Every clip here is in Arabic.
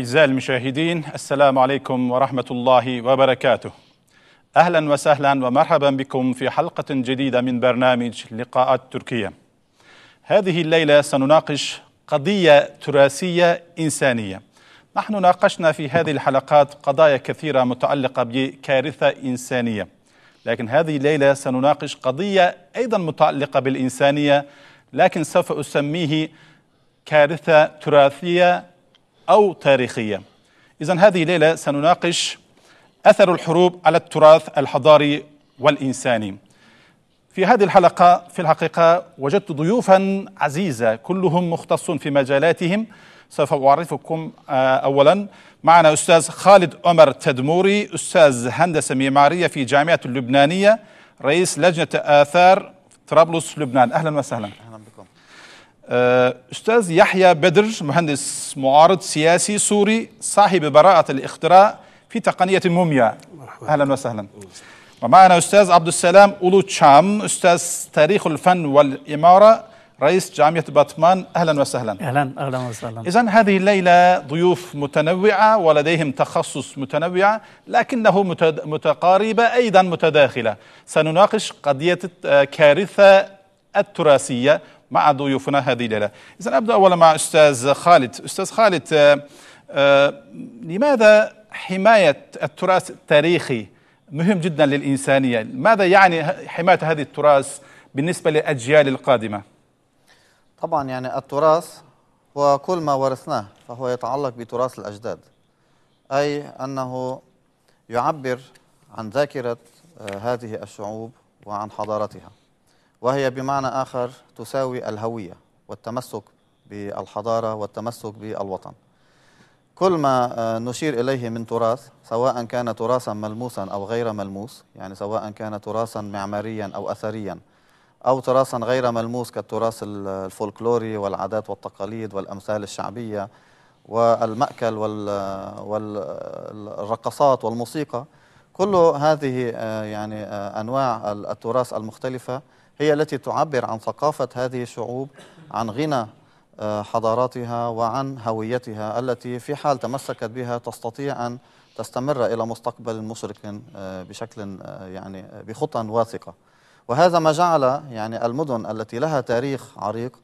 أعزائي المشاهدين السلام عليكم ورحمة الله وبركاته أهلا وسهلا ومرحبا بكم في حلقة جديدة من برنامج لقاءات تركيا هذه الليلة سنناقش قضية تراثية إنسانية نحن ناقشنا في هذه الحلقات قضايا كثيرة متعلقة بكارثة إنسانية لكن هذه الليلة سنناقش قضية أيضا متعلقة بالإنسانية لكن سوف أسميه كارثة تراثية أو تاريخية إذا هذه الليلة سنناقش أثر الحروب على التراث الحضاري والإنساني في هذه الحلقة في الحقيقة وجدت ضيوفا عزيزة كلهم مختصون في مجالاتهم سوف أعرفكم آه، أولا معنا أستاذ خالد عمر تدموري أستاذ هندسة معمارية في جامعة اللبنانية رئيس لجنة آثار طرابلس لبنان أهلا وسهلا آه، أستاذ يحيى بدر مهندس معارض سياسي سوري صاحب براءة الاختراع في تقنية مرحبا أهلا وسهلا ومعنا أستاذ عبد السلام أولو تشام أستاذ تاريخ الفن والإمارة رئيس جامعة باتمان أهلا وسهلا أهلا أهلا وسهلا إذا هذه الليلة ضيوف متنوعة ولديهم تخصص متنوع لكنه متقاربة أيضا متداخلة سنناقش قضية الكارثة آه، التراثية مع ضيوفنا هذه الليله. اذا ابدا اولا مع استاذ خالد، استاذ خالد آه، آه، لماذا حمايه التراث التاريخي مهم جدا للانسانيه؟ ماذا يعني حمايه هذه التراث بالنسبه للاجيال القادمه؟ طبعا يعني التراث هو كل ما ورثناه فهو يتعلق بتراث الاجداد. اي انه يعبر عن ذاكره آه، هذه الشعوب وعن حضارتها وهي بمعنى آخر تساوي الهوية والتمسك بالحضارة والتمسك بالوطن كل ما آه، نشير إليه من تراث سواء كان تراثا ملموسا أو غير ملموس يعني سواء كان تراثا معماريا أو أثريا أو تراثا غير ملموس كالتراث الفولكلوري والعادات والتقاليد والأمثال الشعبية والمأكل والرقصات والموسيقى كل هذه آه، يعني آه، أنواع التراث المختلفة هي التي تعبر عن ثقافة هذه الشعوب عن غنى آه، حضاراتها وعن هويتها التي في حال تمسكت بها تستطيع أن تستمر إلى مستقبل مشرق آه، بشكل آه، يعني بخطى واثقة وهذا ما جعل يعني المدن التي لها تاريخ عريق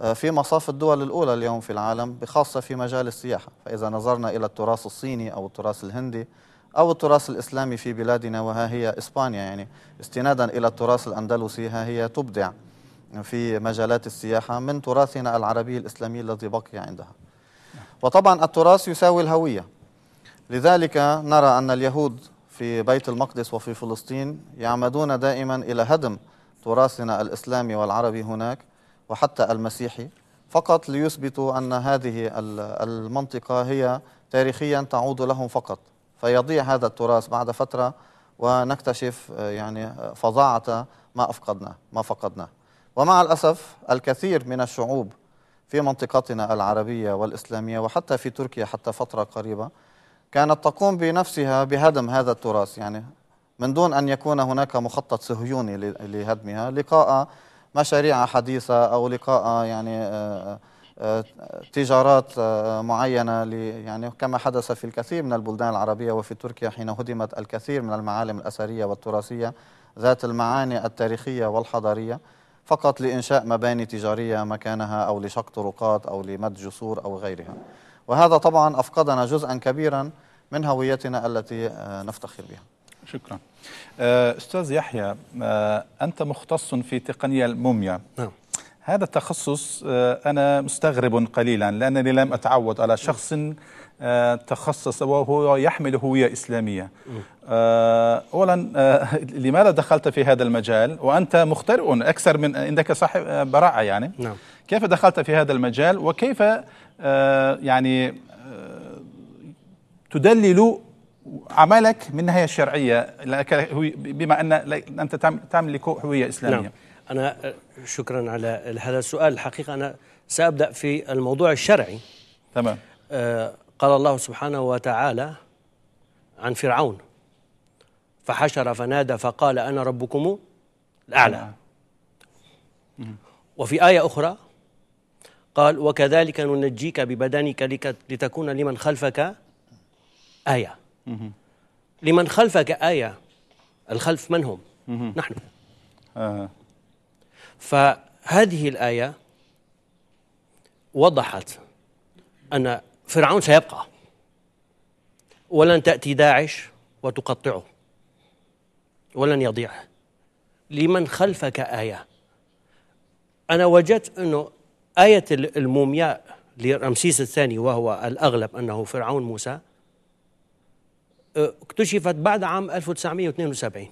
في مصاف الدول الأولى اليوم في العالم بخاصة في مجال السياحة فإذا نظرنا إلى التراث الصيني أو التراث الهندي أو التراث الإسلامي في بلادنا وها هي إسبانيا يعني استنادا إلى التراث الأندلسي ها هي تبدع في مجالات السياحة من تراثنا العربي الإسلامي الذي بقي عندها وطبعا التراث يساوي الهوية لذلك نرى أن اليهود في بيت المقدس وفي فلسطين يعمدون دائما إلى هدم تراثنا الإسلامي والعربي هناك وحتى المسيحي فقط ليثبتوا أن هذه المنطقة هي تاريخيا تعود لهم فقط فيضيع هذا التراث بعد فترة ونكتشف آه، يعني آه، فظاعة ما أفقدناه ما فقدناه ومع الأسف الكثير من الشعوب في منطقتنا العربية والإسلامية وحتى في تركيا حتى فترة قريبة كانت تقوم بنفسها بهدم هذا التراث يعني من دون أن يكون هناك مخطط صهيوني لهدمها لقاء مشاريع حديثة أو لقاء يعني آه، تجارات آه، معينة يعني كما حدث في الكثير من البلدان العربية وفي تركيا حين هدمت الكثير من المعالم الأثرية والتراثية ذات المعاني التاريخية والحضارية فقط لإنشاء مباني تجارية مكانها أو لشق طرقات أو لمد جسور أو غيرها وهذا طبعا أفقدنا جزءا كبيرا من هويتنا التي آه، نفتخر بها شكرا آه، أستاذ يحيى أنت مختص في تقنية الموميا نعم هذا التخصص آه، أنا مستغرب قليلا لأنني لم أتعود على شخص آه، تخصص وهو يحمل هوية إسلامية آه، أولا لماذا دخلت في هذا المجال وأنت مخترع أكثر من عندك صاحب براعة يعني نعم. كيف دخلت في هذا المجال وكيف يعني تدلل عملك من الناحيه الشرعيه بما أن أنت تملك هوية إسلامية نعم. أنا شكرا على هذا السؤال الحقيقة أنا سأبدأ في الموضوع الشرعي تمام آه قال الله سبحانه وتعالى عن فرعون فحشر فنادى فقال أنا ربكم الأعلى نعم. وفي آية أخرى قال وكذلك ننجيك ببدنك لتكون لمن خلفك آية لمن خلفك آية الخلف من هم نحن فهذه الآية وضحت أن فرعون سيبقى ولن تأتي داعش وتقطعه ولن يضيع لمن خلفك آية أنا وجدت أنه آية المومياء لرمسيس الثاني وهو الأغلب أنه فرعون موسى اكتشفت بعد عام 1972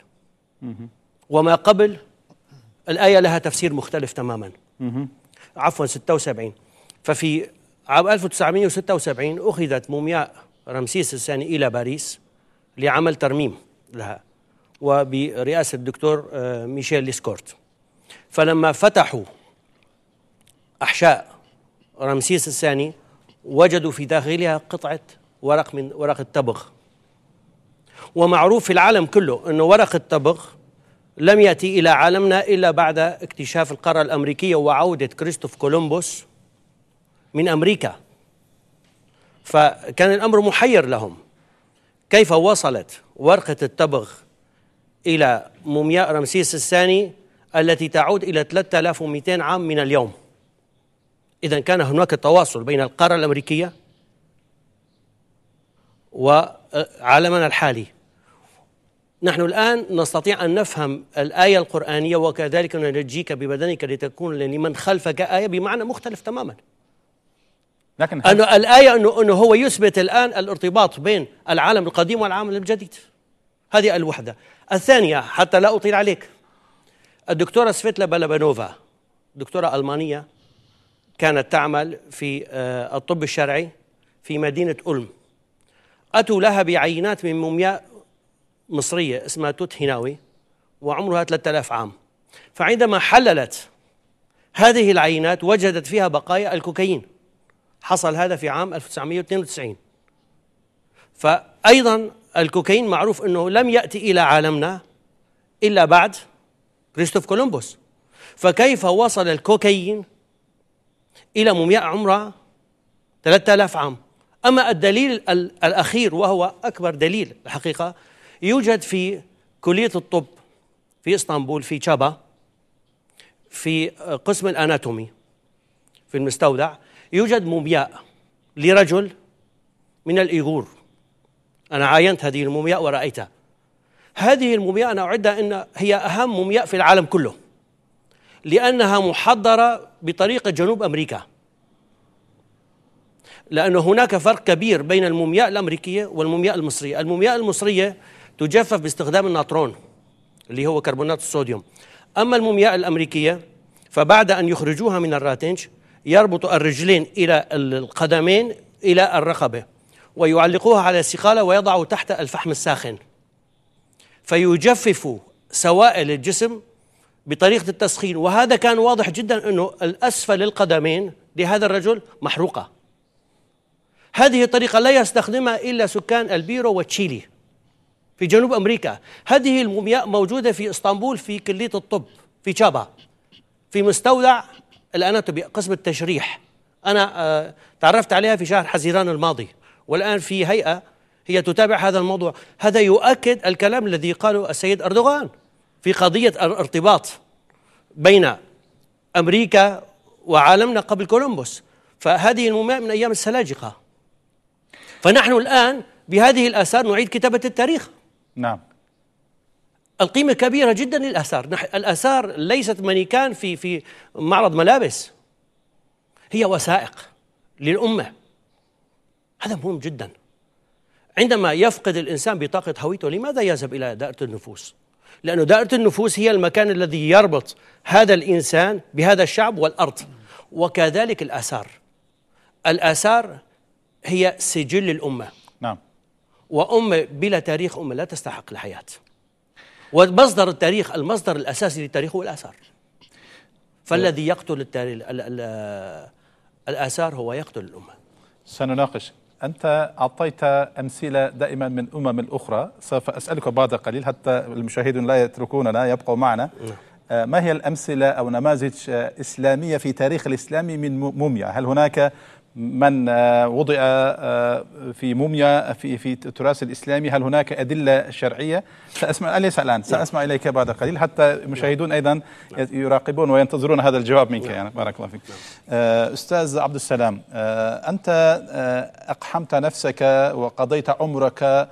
وما قبل الآية لها تفسير مختلف تماما عفوا 76 ففي عام 1976 أخذت مومياء رمسيس الثاني إلى باريس لعمل ترميم لها وبرئاسة الدكتور آه، ميشيل ليسكورت فلما فتحوا أحشاء رمسيس الثاني وجدوا في داخلها قطعة ورق من ورق التبغ ومعروف في العالم كله أنه ورق التبغ لم يأتي إلى عالمنا إلا بعد اكتشاف القارة الأمريكية وعودة كريستوف كولومبوس من أمريكا فكان الأمر محير لهم كيف وصلت ورقة التبغ إلى مومياء رمسيس الثاني التي تعود إلى 3200 عام من اليوم إذا كان هناك تواصل بين القارة الأمريكية وعالمنا الحالي نحن الآن نستطيع أن نفهم الآية القرآنية وكذلك ننجيك ببدنك لتكون لمن خلفك آية بمعنى مختلف تماما لكن أنه الآية أنه, أنه هو يثبت الآن الارتباط بين العالم القديم والعالم الجديد هذه الوحدة الثانية حتى لا أطيل عليك الدكتورة سفيتلا بلبانوفا دكتورة ألمانية كانت تعمل في آه، الطب الشرعي في مدينة ألم أتوا لها بعينات من مومياء مصرية اسمها توت هناوي وعمرها 3000 عام فعندما حللت هذه العينات وجدت فيها بقايا الكوكايين حصل هذا في عام 1992 فأيضا الكوكايين معروف أنه لم يأتي إلى عالمنا إلا بعد كريستوف كولومبوس فكيف وصل الكوكايين إلى مومياء عمرها 3000 عام أما الدليل الأخير وهو أكبر دليل الحقيقة يوجد في كلية الطب في اسطنبول في تشابا في قسم الاناتومي في المستودع يوجد مومياء لرجل من الايغور انا عاينت هذه المومياء ورايتها هذه المومياء انا اعدها ان هي اهم مومياء في العالم كله لانها محضره بطريقه جنوب امريكا لأن هناك فرق كبير بين المومياء الأمريكية والمومياء المصرية المومياء المصرية تجفف باستخدام النطرون اللي هو كربونات الصوديوم أما المومياء الأمريكية فبعد أن يخرجوها من الراتنج يربط الرجلين إلى القدمين إلى الرقبة ويعلقوها على سقالة ويضعوا تحت الفحم الساخن فيجفف سوائل الجسم بطريقة التسخين وهذا كان واضح جدا أنه الأسفل القدمين لهذا الرجل محروقة هذه الطريقة لا يستخدمها إلا سكان البيرو وتشيلي في جنوب أمريكا هذه المومياء موجودة في إسطنبول في كلية الطب في تشابا في مستودع الأناتومي قسم التشريح أنا آه، تعرفت عليها في شهر حزيران الماضي والآن في هيئة هي تتابع هذا الموضوع هذا يؤكد الكلام الذي قاله السيد أردوغان في قضية الارتباط بين أمريكا وعالمنا قبل كولومبوس فهذه المومياء من أيام السلاجقة فنحن الآن بهذه الآثار نعيد كتابة التاريخ نعم القيمة كبيرة جدا للآثار الآثار ليست مانيكان في في معرض ملابس هي وثائق للأمة هذا مهم جدا عندما يفقد الإنسان بطاقة هويته لماذا يذهب إلى دائرة النفوس؟ لأن دائرة النفوس هي المكان الذي يربط هذا الإنسان بهذا الشعب والأرض وكذلك الآثار الآثار هي سجل الأمة نعم وأمة بلا تاريخ أمة لا تستحق الحياة ومصدر التاريخ المصدر الأساسي للتاريخ هو الآثار فالذي يقتل التاريخ الآثار هو يقتل الأمة سنناقش أنت أعطيت أمثلة دائما من أمم الأخرى سوف أسألك بعد قليل حتى المشاهدون لا يتركوننا يبقوا معنا نعم. آه، ما هي الأمثلة أو نماذج آه، إسلامية في تاريخ الإسلامي من موميا هل هناك من آه، وضع آه، في موميا في في التراث الاسلامي هل هناك ادله شرعيه؟ ساسمع اليس الان نعم. ساسمع اليك بعد قليل حتى المشاهدون ايضا نعم. يراقبون وينتظرون هذا الجواب منك يعني نعم. بارك الله فيك. آه، استاذ عبد السلام انت اقحمت نفسك وقضيت عمرك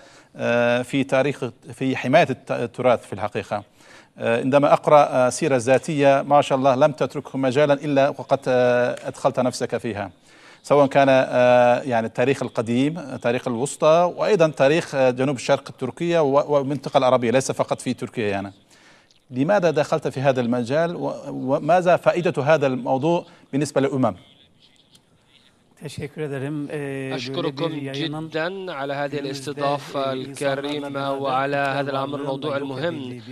في تاريخ في حمايه التراث في الحقيقه. عندما اقرا سيره ذاتيه ما شاء الله لم تترك مجالا الا وقد ادخلت نفسك فيها. سواء كان آه، يعني التاريخ القديم تاريخ الوسطى وايضا تاريخ آه، جنوب الشرق التركية والمنطقه العربيه ليس فقط في تركيا يعني لماذا دخلت في هذا المجال وماذا فائده هذا الموضوع بالنسبه للامم أشكركم جدا على هذه الاستضافة e, الكريمة وعلى هذا الأمر الموضوع المهم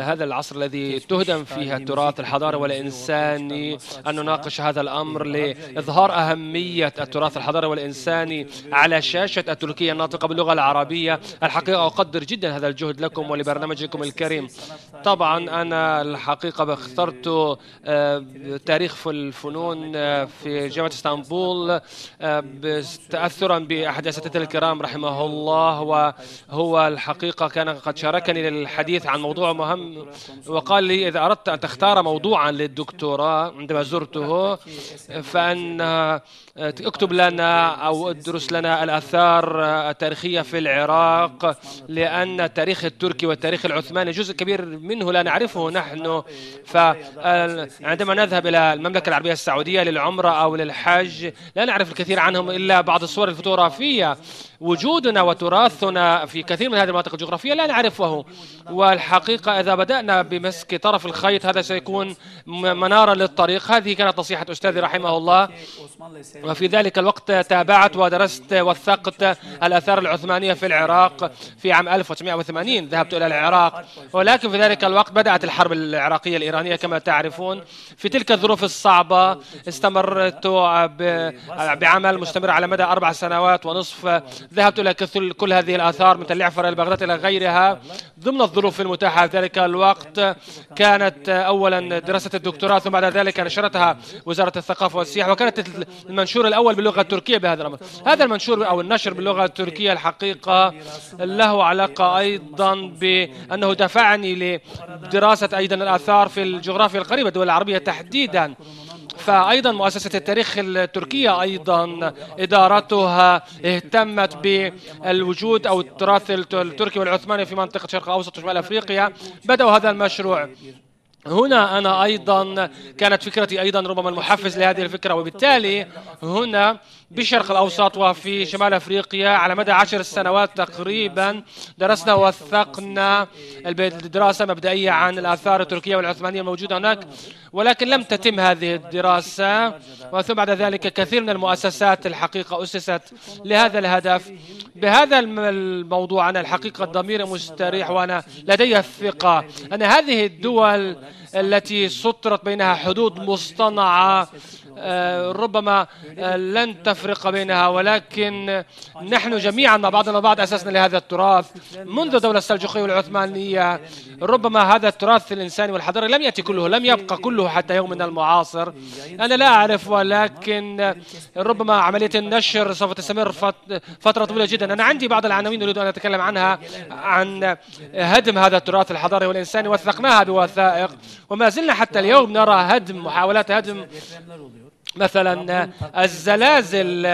هذا العصر الذي تهدم فيه التراث الحضاري والإنساني أن نناقش هذا الأمر لإظهار أهمية التراث الحضاري والإنساني على شاشة التركية الناطقة باللغة العربية الحقيقة أقدر جدا هذا الجهد لكم ولبرنامجكم الكريم طبعا أنا الحقيقة اخترت آه، تاريخ في الفنون آه، في جامعة اسطنبول آه، تأثرا بأحد أساتذة الكرام رحمه الله وهو الحقيقة كان قد شاركني للحديث عن موضوع مهم وقال لي إذا أردت أن تختار موضوعا للدكتوراه عندما زرته فأن آه، اكتب لنا أو ادرس لنا الآثار التاريخية في العراق لأن التاريخ التركي والتاريخ العثماني جزء كبير منه لا نعرفه نحن فعندما نذهب إلى المملكة العربية السعودية للعمرة أو للحج لا نعرف نعرف الكثير عنهم إلا بعض الصور الفوتوغرافية وجودنا وتراثنا في كثير من هذه المناطق الجغرافية لا نعرفه والحقيقة إذا بدأنا بمسك طرف الخيط هذا سيكون منارا للطريق هذه كانت نصيحة أستاذي رحمه الله وفي ذلك الوقت تابعت ودرست وثقت الآثار العثمانية في العراق في عام 1980 ذهبت إلى العراق ولكن في ذلك الوقت بدأت الحرب العراقية الإيرانية كما تعرفون في تلك الظروف الصعبة استمرت بعمل مستمر على مدى أربع سنوات ونصف ذهبت إلى كل هذه الآثار مثل العفر بغداد إلى غيرها ضمن الظروف المتاحة في ذلك الوقت كانت أولا دراسة الدكتوراه ثم بعد ذلك نشرتها وزارة الثقافة والسياحة وكانت المنشور الأول باللغة التركية بهذا الأمر هذا المنشور أو النشر باللغة التركية الحقيقة له علاقة أيضا بأنه دفعني لدراسة أيضا الآثار في الجغرافيا القريبة الدول العربية تحديدا فأيضا مؤسسة التاريخ التركية أيضا إدارتها اهتمت بالوجود أو التراث التركي والعثماني في منطقة شرق أوسط وشمال أفريقيا بدأوا هذا المشروع هنا أنا أيضا كانت فكرتي أيضا ربما المحفز لهذه الفكرة وبالتالي هنا بالشرق الأوسط وفي شمال أفريقيا على مدى عشر سنوات تقريبا درسنا وثقنا الدراسة مبدئية عن الآثار التركية والعثمانية الموجودة هناك ولكن لم تتم هذه الدراسة وثم بعد ذلك كثير من المؤسسات الحقيقة أسست لهذا الهدف بهذا الموضوع أنا الحقيقة ضميري مستريح وأنا لدي الثقة أن هذه الدول التي سطرت بينها حدود مصطنعة آه، ربما آه، لن تفرق بينها ولكن نحن جميعا مع بعضنا البعض أسسنا لهذا التراث منذ الدولة السلجوقية والعثمانية ربما هذا التراث الإنساني والحضاري لم يأتي كله لم يبقى كله حتى يومنا المعاصر أنا لا أعرف ولكن ربما عملية النشر سوف تستمر فترة طويلة جدا أنا عندي بعض العناوين أريد أن أتكلم عنها عن هدم هذا التراث الحضاري والإنساني وثقناها بوثائق وما زلنا حتى اليوم نرى هدم محاولات هدم مثلا الزلازل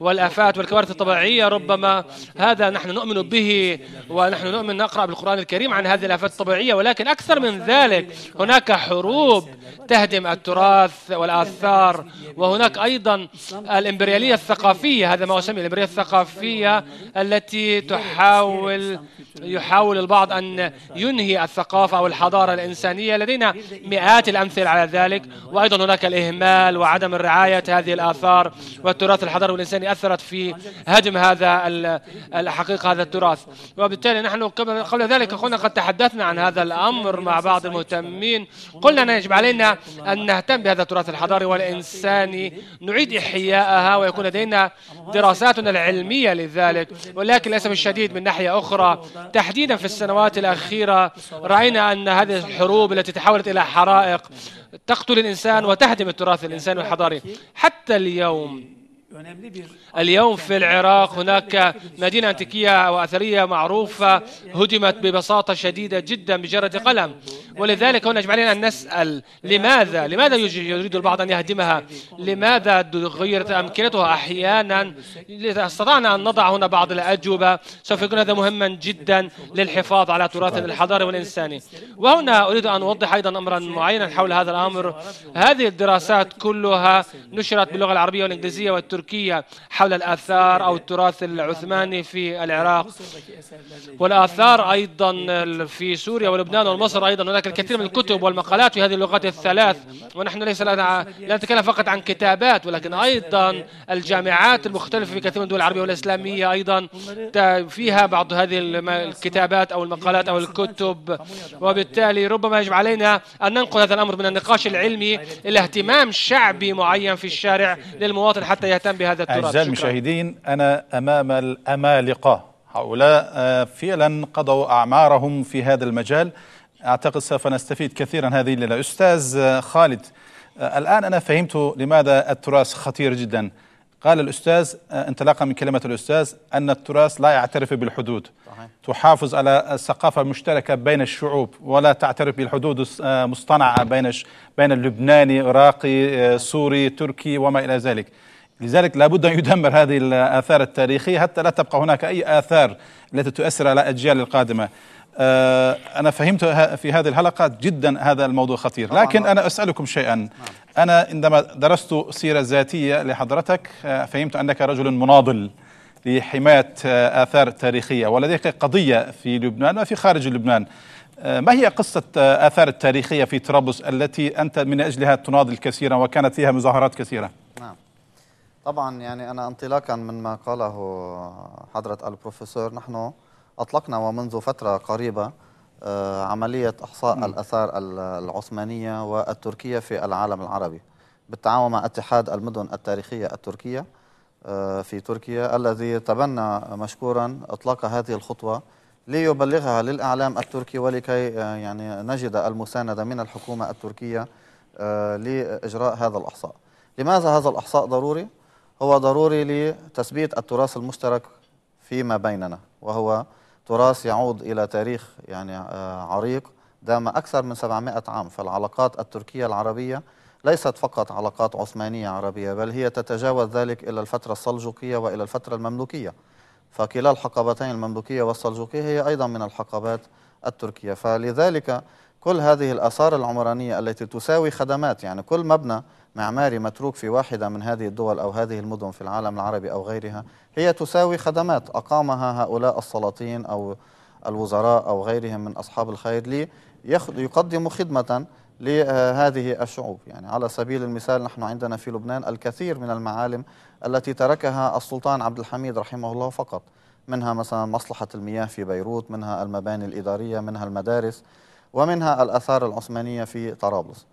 والآفات والكوارث الطبيعية ربما هذا نحن نؤمن به ونحن نؤمن نقرأ بالقرآن الكريم عن هذه الآفات الطبيعية ولكن أكثر من ذلك هناك حروب تهدم التراث والآثار وهناك أيضا الإمبريالية الثقافية هذا ما اسميه الإمبريالية الثقافية أيوة. التي تحاول يحاول البعض أن ينهي الثقافة أو الحضارة الإنسانية لدينا مئات الأمثلة على ذلك وأيضا هناك الإهمال وعدم الرعاية رعاية هذه الآثار والتراث الحضاري والإنساني أثرت في هدم هذا الحقيقة هذا التراث وبالتالي نحن قبل ذلك قلنا قد تحدثنا عن هذا الأمر مع بعض المهتمين قلنا أن يجب علينا أن نهتم بهذا التراث الحضاري والإنساني نعيد إحياءها ويكون لدينا دراساتنا العلمية لذلك ولكن للأسف الشديد من ناحية أخرى تحديدا في السنوات الأخيرة رأينا أن هذه الحروب التي تحولت إلى حرائق تقتل الإنسان وتهدم التراث الإنساني والحضاري حتى اليوم اليوم في العراق هناك مدينة أنتيكية وأثرية معروفة هدمت ببساطة شديدة جدا بجرة قلم ولذلك هنا يجب علينا أن نسأل لماذا لماذا يريد البعض أن يهدمها لماذا غيرت أمكنتها أحيانا إذا استطعنا أن نضع هنا بعض الأجوبة سوف يكون هذا مهما جدا للحفاظ على تراثنا الحضاري والإنساني وهنا أريد أن أوضح أيضا أمرا معينا حول هذا الأمر هذه الدراسات كلها نشرت باللغة العربية والإنجليزية والتركية تركيا حول الآثار أو التراث العثماني في العراق والآثار أيضا في سوريا ولبنان ومصر أيضا هناك الكثير من الكتب والمقالات في هذه اللغات الثلاث ونحن ليس لا نتكلم فقط عن كتابات ولكن أيضا الجامعات المختلفة في كثير من الدول العربية والإسلامية أيضا فيها بعض هذه الكتابات أو المقالات أو الكتب وبالتالي ربما يجب علينا أن ننقل هذا الأمر من النقاش العلمي إلى اهتمام شعبي معين في الشارع للمواطن حتى يهتم الختام بهذا التراث أعزائي المشاهدين أنا أمام الأمالقة هؤلاء آه، فعلا قضوا أعمارهم في هذا المجال أعتقد سوف نستفيد كثيرا هذه الليلة أستاذ آه، خالد آه، الآن أنا فهمت لماذا التراث خطير جدا قال الأستاذ انطلاقا من كلمة الأستاذ أن التراث لا يعترف بالحدود صحيح. تحافظ على الثقافة المشتركة بين الشعوب ولا تعترف بالحدود مصطنعة بين بين اللبناني عراقي سوري تركي وما إلى ذلك لذلك لابد أن يدمر هذه الآثار التاريخية حتى لا تبقى هناك أي آثار التي تؤثر على الاجيال القادمة آه، أنا فهمت في هذه الحلقة جدا هذا الموضوع خطير لكن أنا أسألكم شيئا نعم. أنا عندما درست سيرة ذاتية لحضرتك آه، فهمت أنك رجل مناضل لحماية آه، آثار تاريخية ولديك قضية في لبنان وفي خارج لبنان ما هي قصة آثار التاريخية في طرابلس التي أنت من أجلها تناضل كثيرا وكانت فيها مظاهرات كثيرة طبعا يعني أنا انطلاقا من ما قاله حضرة البروفيسور نحن أطلقنا ومنذ فترة قريبة آه، عملية إحصاء م. الأثار العثمانية والتركية في العالم العربي بالتعاون مع اتحاد المدن التاريخية التركية آه، في تركيا الذي تبنى مشكورا إطلاق هذه الخطوة ليبلغها للإعلام التركي ولكي آه، يعني نجد المساندة من الحكومة التركية لإجراء هذا الإحصاء لماذا هذا الإحصاء ضروري؟ هو ضروري لتثبيت التراث المشترك فيما بيننا وهو تراث يعود إلى تاريخ يعني آه، عريق دام أكثر من 700 عام فالعلاقات التركية العربية ليست فقط علاقات عثمانية عربية بل هي تتجاوز ذلك إلى الفترة السلجوقية وإلى الفترة المملوكية فكلا الحقبتين المملوكية والسلجوقية هي أيضا من الحقبات التركية فلذلك كل هذه الآثار العمرانية التي تساوي خدمات يعني كل مبنى معماري متروك في واحدة من هذه الدول أو هذه المدن في العالم العربي أو غيرها هي تساوي خدمات أقامها هؤلاء السلاطين أو الوزراء أو غيرهم من أصحاب الخير ليقدموا خدمة لهذه الشعوب يعني على سبيل المثال نحن عندنا في لبنان الكثير من المعالم التي تركها السلطان عبد الحميد رحمه الله فقط منها مثلا مصلحة المياه في بيروت منها المباني الإدارية منها المدارس ومنها الأثار العثمانية في طرابلس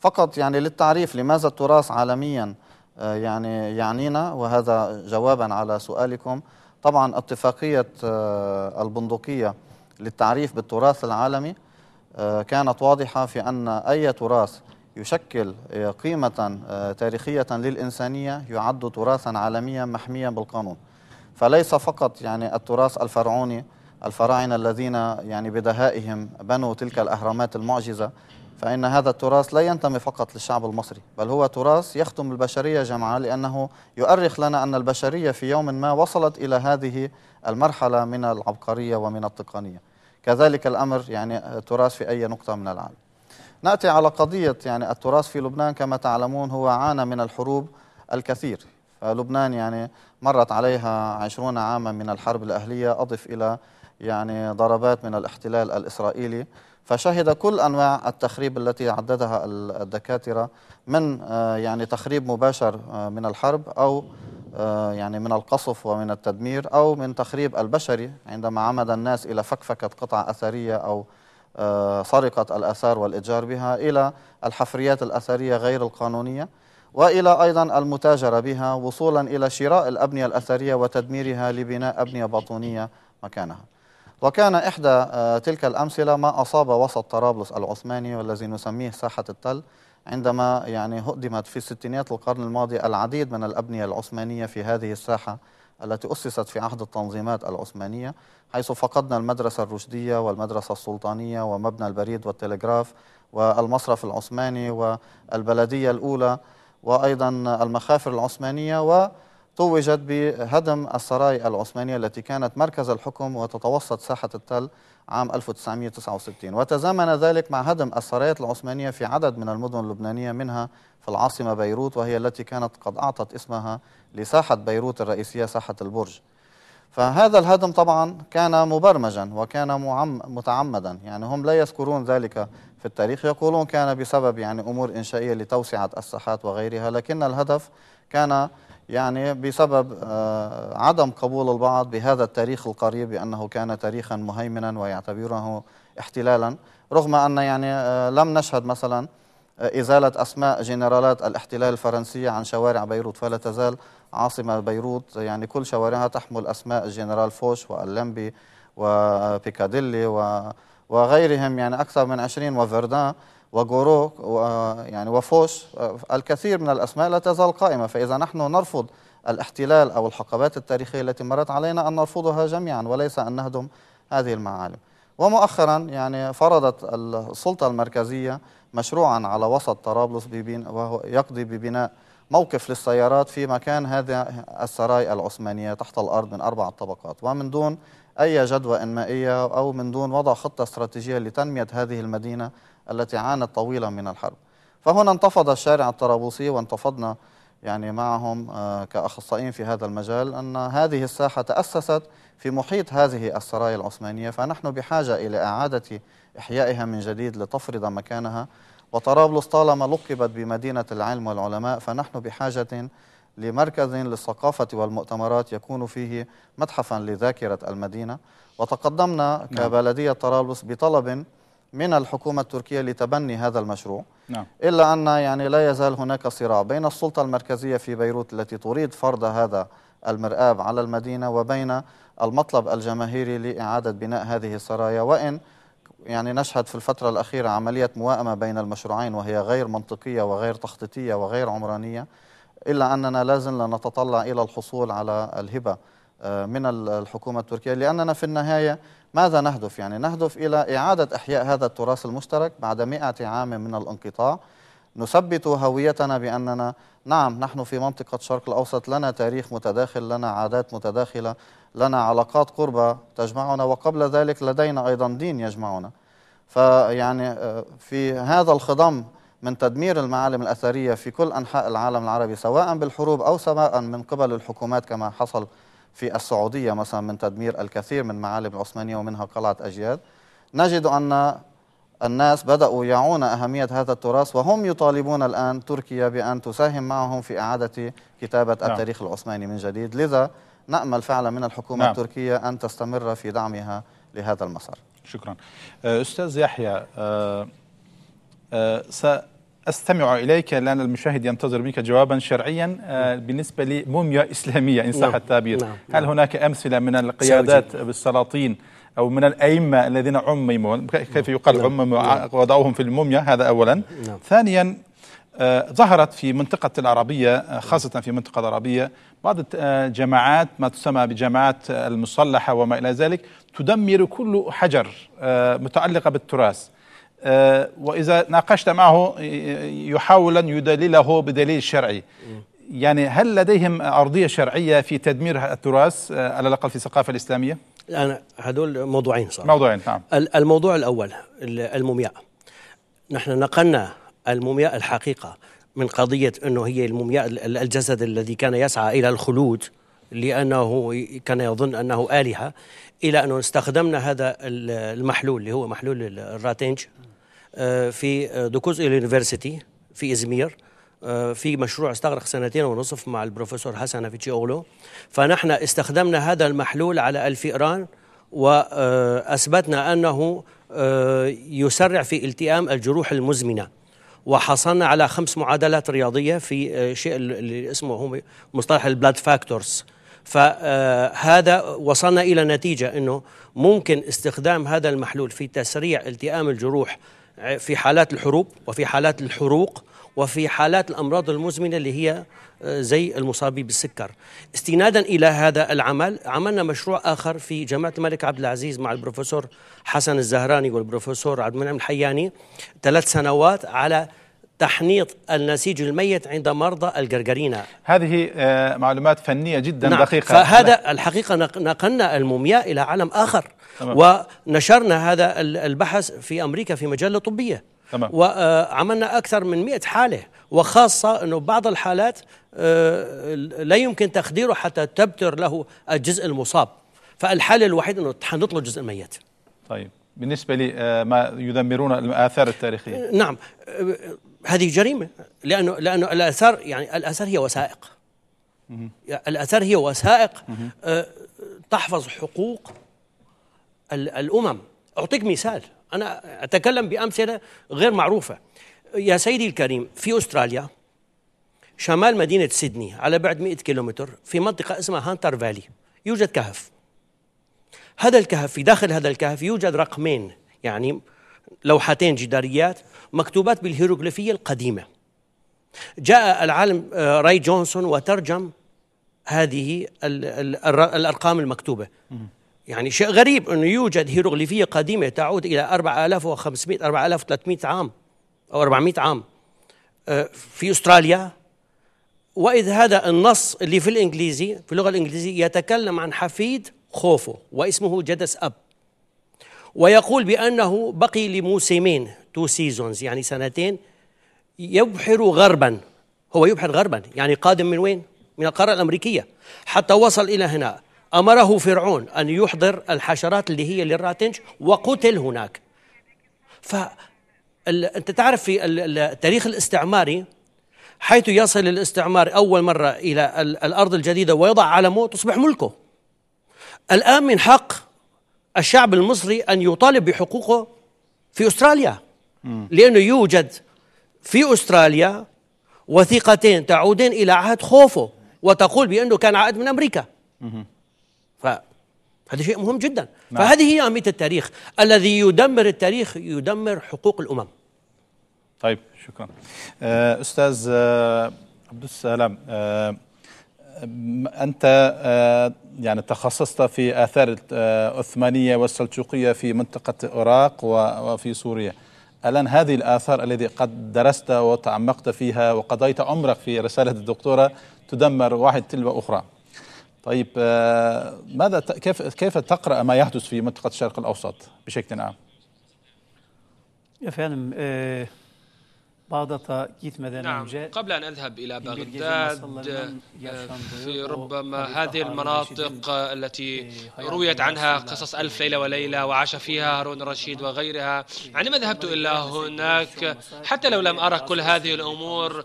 فقط يعني للتعريف لماذا التراث عالميا آه، يعني يعنينا وهذا جوابا على سؤالكم طبعا اتفاقية آه، البندقية للتعريف بالتراث العالمي آه، كانت واضحة في أن أي تراث يشكل قيمة تاريخية للإنسانية يعد تراثا عالميا محميا بالقانون فليس فقط يعني التراث الفرعوني الفراعنة الذين يعني بدهائهم بنوا تلك الأهرامات المعجزة فإن هذا التراث لا ينتمي فقط للشعب المصري بل هو تراث يخدم البشرية جمعا لأنه يؤرخ لنا أن البشرية في يوم ما وصلت إلى هذه المرحلة من العبقرية ومن التقنية كذلك الأمر يعني تراث في أي نقطة من العالم نأتي على قضية يعني التراث في لبنان كما تعلمون هو عانى من الحروب الكثير فلبنان يعني مرت عليها عشرون عاما من الحرب الأهلية أضف إلى يعني ضربات من الاحتلال الإسرائيلي فشهد كل انواع التخريب التي عددها الدكاتره من آه، يعني تخريب مباشر آه، من الحرب او آه، يعني من القصف ومن التدمير او من تخريب البشري عندما عمد الناس الى فكفكه قطع اثريه او سرقه الاثار والاتجار بها الى الحفريات الاثريه غير القانونيه والى ايضا المتاجره بها وصولا الى شراء الابنيه الاثريه وتدميرها لبناء ابنيه باطونيه مكانها. وكان إحدى آه، تلك الأمثلة ما أصاب وسط طرابلس العثماني والذي نسميه ساحة التل عندما يعني هدمت في ستينيات القرن الماضي العديد من الأبنية العثمانية في هذه الساحة التي أسست في عهد التنظيمات العثمانية حيث فقدنا المدرسة الرشدية والمدرسة السلطانية ومبنى البريد والتلغراف والمصرف العثماني والبلدية الأولى وأيضا المخافر العثمانية و توجت بهدم السراي العثمانية التي كانت مركز الحكم وتتوسط ساحة التل عام 1969 وتزامن ذلك مع هدم السرايات العثمانية في عدد من المدن اللبنانية منها في العاصمة بيروت وهي التي كانت قد أعطت اسمها لساحة بيروت الرئيسية ساحة البرج فهذا الهدم طبعا كان مبرمجا وكان متعمدا يعني هم لا يذكرون ذلك في التاريخ يقولون كان بسبب يعني أمور إنشائية لتوسعة الساحات وغيرها لكن الهدف كان يعني بسبب آه، عدم قبول البعض بهذا التاريخ القريب بأنه كان تاريخا مهيمنا ويعتبره احتلالا رغم أن يعني آه، لم نشهد مثلا آه، إزالة أسماء جنرالات الاحتلال الفرنسية عن شوارع بيروت فلا تزال عاصمة بيروت يعني كل شوارعها تحمل أسماء الجنرال فوش واللمبي وبيكاديلي وغيرهم يعني أكثر من 20 وفردان وجورو يعني وفوش الكثير من الأسماء لا تزال قائمة فإذا نحن نرفض الاحتلال أو الحقبات التاريخية التي مرت علينا أن نرفضها جميعا وليس أن نهدم هذه المعالم ومؤخرا يعني فرضت السلطة المركزية مشروعا على وسط طرابلس وهو يقضي ببناء موقف للسيارات في مكان هذا السراي العثمانية تحت الأرض من أربع طبقات ومن دون أي جدوى إنمائية أو من دون وضع خطة استراتيجية لتنمية هذه المدينة التي عانت طويلا من الحرب فهنا انتفض الشارع الطرابلسي وانتفضنا يعني معهم آه، كأخصائيين في هذا المجال أن هذه الساحة تأسست في محيط هذه السرايا العثمانية فنحن بحاجة إلى إعادة إحيائها من جديد لتفرض مكانها وطرابلس طالما لقبت بمدينة العلم والعلماء فنحن بحاجة لمركز للثقافة والمؤتمرات يكون فيه متحفا لذاكرة المدينة وتقدمنا نعم. كبلدية طرابلس بطلب من الحكومة التركية لتبني هذا المشروع نعم. إلا أن يعني لا يزال هناك صراع بين السلطة المركزية في بيروت التي تريد فرض هذا المرآب على المدينة وبين المطلب الجماهيري لإعادة بناء هذه السرايا وإن يعني نشهد في الفترة الأخيرة عملية موائمة بين المشروعين وهي غير منطقية وغير تخطيطية وغير عمرانية إلا أننا لازلنا نتطلع إلى الحصول على الهبة آه، من الحكومة التركية لأننا في النهاية ماذا نهدف يعني نهدف إلى إعادة إحياء هذا التراث المشترك بعد مئة عام من الانقطاع نثبت هويتنا بأننا نعم نحن في منطقة الشرق الأوسط لنا تاريخ متداخل لنا عادات متداخلة لنا علاقات قربة تجمعنا وقبل ذلك لدينا أيضا دين يجمعنا فيعني آه، في هذا الخضم من تدمير المعالم الأثرية في كل أنحاء العالم العربي سواء بالحروب أو سواء من قبل الحكومات كما حصل في السعودية مثلا من تدمير الكثير من معالم العثمانية ومنها قلعة أجياد نجد أن الناس بدأوا يعون أهمية هذا التراث وهم يطالبون الآن تركيا بأن تساهم معهم في إعادة كتابة نعم. التاريخ العثماني من جديد لذا نأمل فعلا من الحكومة نعم. التركية أن تستمر في دعمها لهذا المسار شكرا أستاذ يحيى أه أه أستمع إليك لأن المشاهد ينتظر منك جوابا شرعيا آه، بالنسبة لموميا إسلامية إن صح نعم، التعبير نعم، هل نعم. هناك أمثلة من القيادات بالسلاطين أو من الأئمة الذين عمموا كيف يقال عمموا وضعوهم في الموميا هذا أولا ثانيا آه، ظهرت في منطقة العربية آه، خاصة في منطقة العربية بعض جماعات ما تسمى بجماعات المسلحة وما إلى ذلك تدمر كل حجر متعلقة بالتراث آه، واذا ناقشت معه آه، يحاول ان يدلله بدليل شرعي يعني هل لديهم ارضيه شرعيه في تدمير التراث آه، على الاقل في الثقافه الاسلاميه انا هدول موضوعين صار موضوعين نعم الموضوع الاول المومياء نحن نقلنا المومياء الحقيقه من قضيه انه هي المومياء الجسد الذي كان يسعى الى الخلود لانه كان يظن انه الهه الى انه استخدمنا هذا المحلول اللي هو محلول الراتنج آه، في دوكوز آه، يونيفرسيتي في إزمير آه، في مشروع استغرق سنتين ونصف مع البروفيسور حسن أفيتشي أولو فنحن استخدمنا هذا المحلول على الفئران وأثبتنا أنه يسرع في التئام الجروح المزمنة وحصلنا على خمس معادلات رياضية في شيء اللي اسمه هو مصطلح البلاد فاكتورز فهذا وصلنا إلى نتيجة أنه ممكن استخدام هذا المحلول في تسريع التئام الجروح في حالات الحروب وفي حالات الحروق وفي حالات الامراض المزمنه اللي هي آه، زي المصابين بالسكر. استنادا الى هذا العمل عملنا مشروع اخر في جامعه الملك عبد العزيز مع البروفيسور حسن الزهراني والبروفيسور عبد المنعم الحياني ثلاث سنوات على تحنيط النسيج الميت عند مرضى الجرجرينا هذه آه، معلومات فنية جدا نعم دقيقة فهذا الحقيقة نقلنا المومياء إلى عالم آخر تمام. ونشرنا هذا البحث في أمريكا في مجلة طبية تمام. وعملنا آه، أكثر من 100 حالة وخاصة أنه بعض الحالات آه، لا يمكن تخديره حتى تبتر له الجزء المصاب فالحالة الوحيدة أنه تحنط له الجزء الميت طيب بالنسبة لما يدمرون الآثار التاريخية نعم هذه جريمه لانه لانه الاثار يعني الاثار هي وثائق الاثار هي وثائق آه، تحفظ حقوق الامم اعطيك مثال انا اتكلم بامثله غير معروفه يا سيدي الكريم في استراليا شمال مدينه سيدني على بعد 100 كيلومتر في منطقه اسمها هانتر فالي يوجد كهف هذا الكهف في داخل هذا الكهف يوجد رقمين يعني لوحتين جداريات مكتوبات بالهيروغليفية القديمة جاء العالم آه، راي جونسون وترجم هذه الأرقام المكتوبة يعني شيء غريب أنه يوجد هيروغليفية قديمة تعود إلى 4500 4300 عام أو 400 عام آه، في أستراليا وإذ هذا النص اللي في الإنجليزي في اللغة الإنجليزية يتكلم عن حفيد خوفو واسمه جدس أب ويقول بأنه بقي لموسمين تو سيزونز يعني سنتين يبحر غربا هو يبحر غربا يعني قادم من وين؟ من القارة الأمريكية حتى وصل إلى هنا أمره فرعون أن يحضر الحشرات اللي هي للراتنج وقتل هناك ف أنت تعرف في التاريخ الاستعماري حيث يصل الاستعمار أول مرة إلى الأرض الجديدة ويضع علمه تصبح ملكه الآن من حق الشعب المصري أن يطالب بحقوقه في أستراليا لأنه يوجد في أستراليا وثيقتين تعودين إلى عهد خوفه وتقول بأنه كان عائد من أمريكا ف هذا شيء مهم جدا نعم. فهذه هي أهمية التاريخ الذي يدمر التاريخ يدمر حقوق الأمم طيب شكرا آه، أستاذ آه، عبد السلام آه، أنت آه، يعني تخصصت في آثار العثمانية آه، والسلجوقية في منطقة العراق وفي سوريا الآن هذه الآثار التي قد درست وتعمقت فيها وقضيت عمرك في رسالة الدكتوراه تدمر واحد تلو أخرى طيب آه، ماذا كيف كيف تقرأ ما يحدث في منطقة الشرق الأوسط بشكل عام؟ فعلا gitmeden نعم önce قبل أن أذهب إلى بغداد آه، في ربما هذه المناطق التي رويت عنها قصص ألف ليلة وليلة وعاش فيها هارون الرشيد وغيرها عندما ذهبت إلى هناك حتى لو لم أرى كل هذه الأمور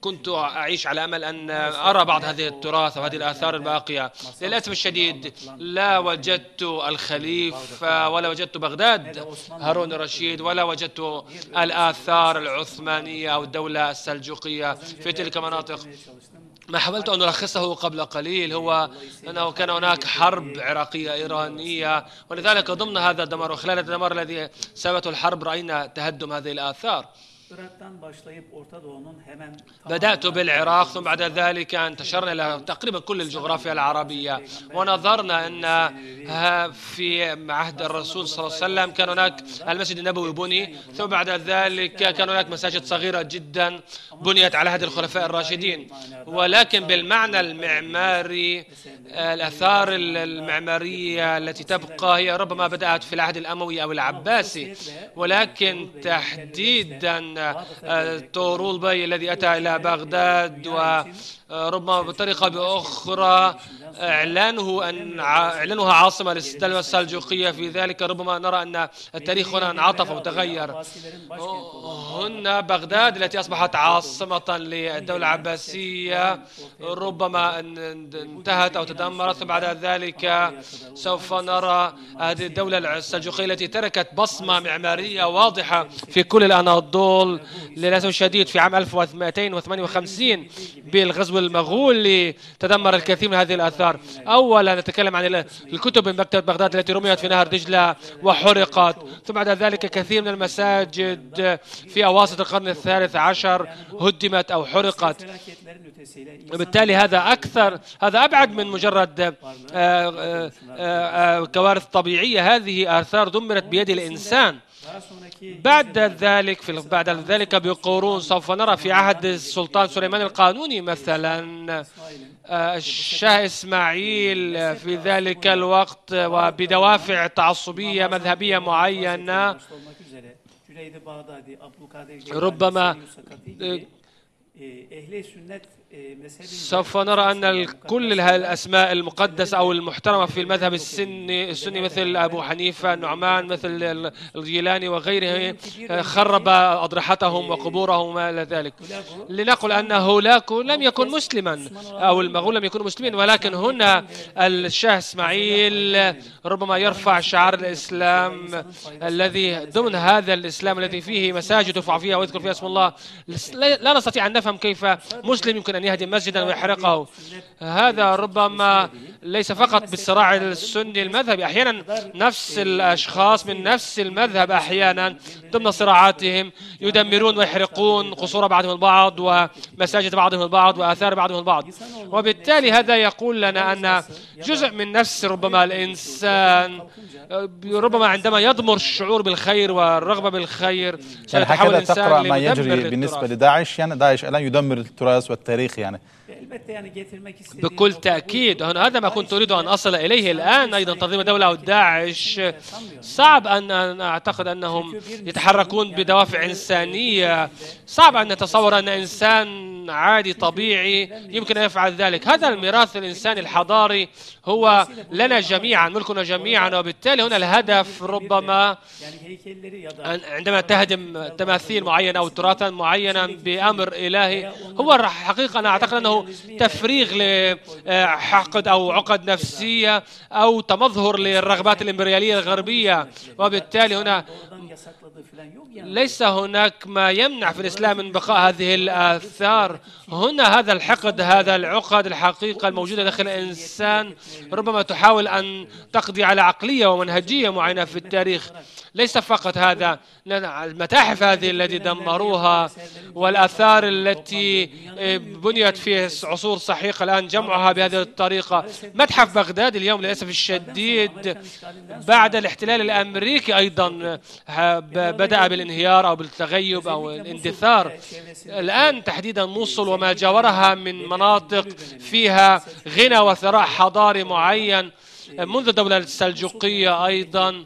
كنت أعيش على أمل أن أرى بعض هذه التراث وهذه الآثار الباقية للأسف الشديد لا وجدت الخليفة ولا وجدت بغداد هارون الرشيد ولا وجدت الآثار العثمانية الإيرانية أو الدولة السلجوقية في تلك المناطق ما حاولت أن ألخصه قبل قليل هو أنه كان هناك حرب عراقية إيرانية ولذلك ضمن هذا الدمار وخلال الدمار الذي سابته الحرب رأينا تهدم هذه الآثار بدأت بالعراق ثم بعد ذلك انتشرنا إلى تقريبا كل الجغرافيا العربية ونظرنا أن في عهد الرسول صلى الله عليه وسلم كان هناك المسجد النبوي بني ثم بعد ذلك كان هناك مساجد صغيرة جدا بنيت على عهد الخلفاء الراشدين ولكن بالمعنى المعماري الأثار المعمارية التي تبقى هي ربما بدأت في العهد الأموي أو العباسي ولكن تحديدا طورولبي الذي أتى إلى بغداد وربما آه، بطريقة بأخرى إعلانه أن إعلانها عاصمة للدولة السلجوقية في ذلك ربما نرى أن التاريخ هنا انعطف وتغير هنا بغداد التي أصبحت عاصمة للدولة العباسية ربما انتهت أو تدمرت بعد ذلك سوف نرى هذه الدولة السلجوقية التي تركت بصمة معمارية واضحة في كل الأناضول وصل للأسف الشديد في عام 1258 بالغزو المغول تدمر الكثير من هذه الآثار أولا نتكلم عن الكتب من مكتبة بغداد التي رميت في نهر دجلة وحرقت ثم بعد ذلك كثير من المساجد في أواسط القرن الثالث عشر هدمت أو حرقت وبالتالي هذا أكثر هذا أبعد من مجرد آه، آه، آه، كوارث طبيعية هذه آثار دمرت بيد الإنسان بعد ذلك في بعد ذلك بقرون سوف نرى في عهد السلطان سليمان القانوني مثلا آه، الشاه إسماعيل في ذلك الوقت وبدوافع تعصبية مذهبية معينة ربما آه، سوف نرى أن كل الأسماء المقدسة أو المحترمة في المذهب السني, السني مثل أبو حنيفة النعمان مثل الجيلاني وغيره آه، خرب أضرحتهم وقبورهم وما إلى ذلك لنقل أن هولاكو لم يكن مسلما أو المغول لم يكونوا مسلمين ولكن هنا الشاه إسماعيل ربما يرفع شعار الإسلام الذي ضمن هذا الإسلام الذي فيه مساجد ترفع فيها ويذكر فيها اسم الله لا نستطيع أن نفهم كيف مسلم يمكن أن يهدم مسجدا ويحرقه هذا ربما ليس فقط بالصراع السني المذهبي أحيانا نفس الأشخاص من نفس المذهب أحيانا ضمن صراعاتهم يدمرون ويحرقون قصور بعضهم البعض ومساجد بعضهم البعض وآثار بعضهم البعض وبالتالي هذا يقول لنا أن جزء من نفس ربما الإنسان ربما عندما يضمر الشعور بالخير والرغبة بالخير يعني هكذا تقرأ ما يجري بالنسبة لداعش يعني داعش الآن يدمر التراث والتاريخ التاريخ يعني بكل تأكيد هذا ما كنت أريد أن أصل إليه الآن أيضا تنظيم الدولة أو داعش صعب أن أعتقد أنهم يتحركون بدوافع إنسانية صعب أن نتصور أن إنسان عادي طبيعي يمكن أن يفعل ذلك هذا الميراث الإنساني الحضاري هو لنا جميعا ملكنا جميعا وبالتالي هنا الهدف ربما عندما تهدم تماثيل معينة أو تراثا معينا بأمر إلهي هو حقيقة أنا أعتقد أنه تفريغ لحقد آه، أو عقد نفسية أو تمظهر للرغبات الإمبريالية الغربية وبالتالي هنا ليس هناك ما يمنع في الإسلام من بقاء هذه الآثار هنا هذا الحقد هذا العقد الحقيقة الموجودة داخل الإنسان ربما تحاول أن تقضي على عقلية ومنهجية معينة في التاريخ ليس فقط هذا المتاحف هذه التي دمروها والآثار التي آه، بنيت في عصور صحيحة الآن جمعها بهذه الطريقة متحف بغداد اليوم للأسف الشديد بعد الاحتلال الأمريكي أيضا آه، بدأ بال بالانهيار أو بالتغيب أو الاندثار الآن تحديدا موصل وما جاورها من مناطق فيها غنى وثراء حضاري معين منذ الدولة السلجوقية أيضا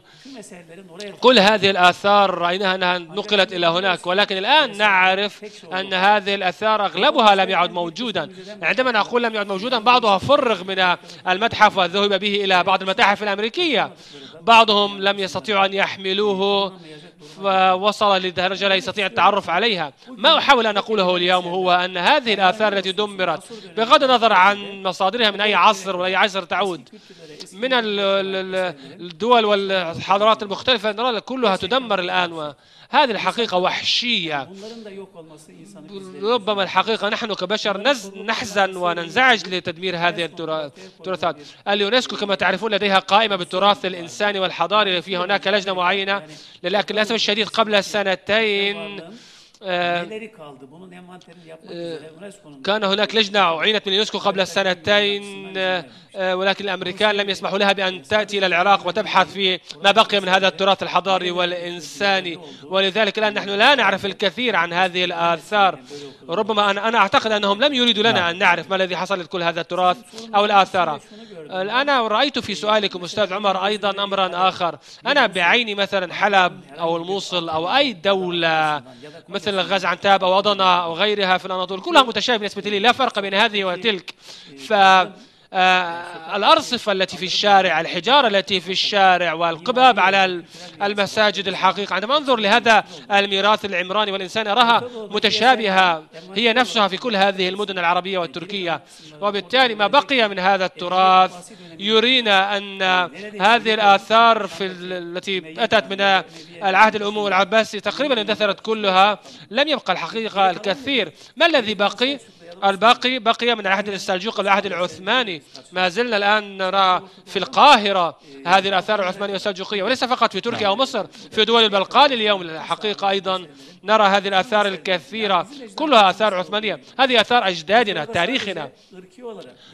كل هذه الآثار رأيناها أنها نقلت إلى هناك ولكن الآن نعرف أن هذه الآثار أغلبها لم يعد موجودا عندما نقول لم يعد موجودا بعضها فرغ من المتحف وذهب به إلى بعض المتاحف الأمريكية بعضهم لم يستطيعوا أن يحملوه وصل لدرجة لا يستطيع التعرف عليها ما أحاول أن أقوله اليوم هو أن هذه الآثار التي دمرت بغض النظر عن مصادرها من أي عصر وأي عصر تعود من الدول والحضارات المختلفة نرى كلها تدمر الآن هذه الحقيقة وحشية ربما الحقيقة نحن كبشر نحزن وننزعج لتدمير هذه التراثات اليونسكو كما تعرفون لديها قائمة بالتراث الإنساني والحضاري في هناك لجنة معينة لكن للأسف الشديد قبل سنتين آه، آه، كان هناك لجنة أعينت من اليونسكو قبل سنتين آه، آه، ولكن الأمريكان لم يسمحوا لها بأن تأتي إلى العراق وتبحث في ما بقي من هذا التراث الحضاري والإنساني ولذلك الآن نحن لا نعرف الكثير عن هذه الآثار ربما أنا, أنا أعتقد أنهم لم يريدوا لنا أن نعرف ما الذي حصل لكل هذا التراث أو الآثار آه، أنا رأيت في سؤالكم أستاذ عمر أيضا أمرا آخر أنا بعيني مثلا حلب أو الموصل أو أي دولة مثل غزعنتاب أو أضنة أو غيرها في الأناضول كلها متشابهة بالنسبة لي لا فرق بين هذه وتلك ف آه، الأرصفة التي في الشارع الحجارة التي في الشارع والقباب على المساجد الحقيقة عندما أنظر لهذا الميراث العمراني والإنسان أراها متشابهة هي نفسها في كل هذه المدن العربية والتركية وبالتالي ما بقي من هذا التراث يرينا أن هذه الآثار في التي أتت من العهد الأموي العباسي تقريبا اندثرت كلها لم يبقى الحقيقة الكثير ما الذي بقي الباقي بقي من عهد السلجوق العهد العثماني ما زلنا الآن نرى في القاهرة هذه الآثار العثمانية والسلجوقية وليس فقط في تركيا أو مصر في دول البلقان اليوم الحقيقة أيضا نرى هذه الآثار الكثيرة كلها آثار عثمانية هذه آثار أجدادنا تاريخنا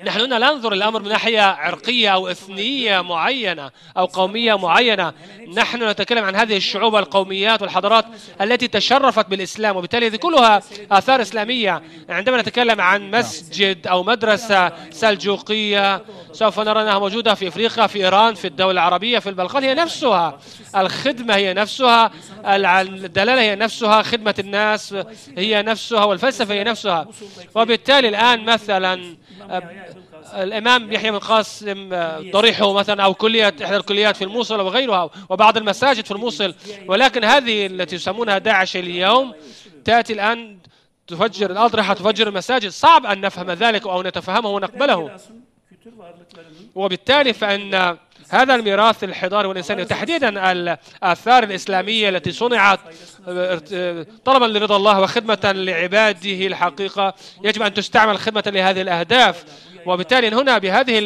نحن هنا لا ننظر الأمر من ناحية عرقية أو إثنية معينة أو قومية معينة نحن نتكلم عن هذه الشعوب والقوميات والحضارات التي تشرفت بالإسلام وبالتالي هذه كلها آثار إسلامية عندما نتكلم عن مسجد أو مدرسة سلجوقية سوف نرى أنها موجودة في إفريقيا في إيران في الدولة العربية في البلقان هي نفسها الخدمة هي نفسها الدلالة هي نفسها خدمة الناس هي نفسها والفلسفة هي نفسها وبالتالي الآن مثلا آه، الإمام يحيى بن قاسم ضريحه آه، مثلا أو كلية إحدى الكليات في الموصل وغيرها وبعض المساجد في الموصل ولكن هذه التي يسمونها داعش اليوم تأتي الآن تفجر الأضرحة تفجر المساجد صعب أن نفهم ذلك أو نتفهمه ونقبله وبالتالي فإن هذا الميراث الحضاري والإنساني وتحديدا الآثار الإسلامية التي صنعت طلبا لرضا الله وخدمة لعباده الحقيقة يجب أن تستعمل خدمة لهذه الأهداف وبالتالي هنا بهذه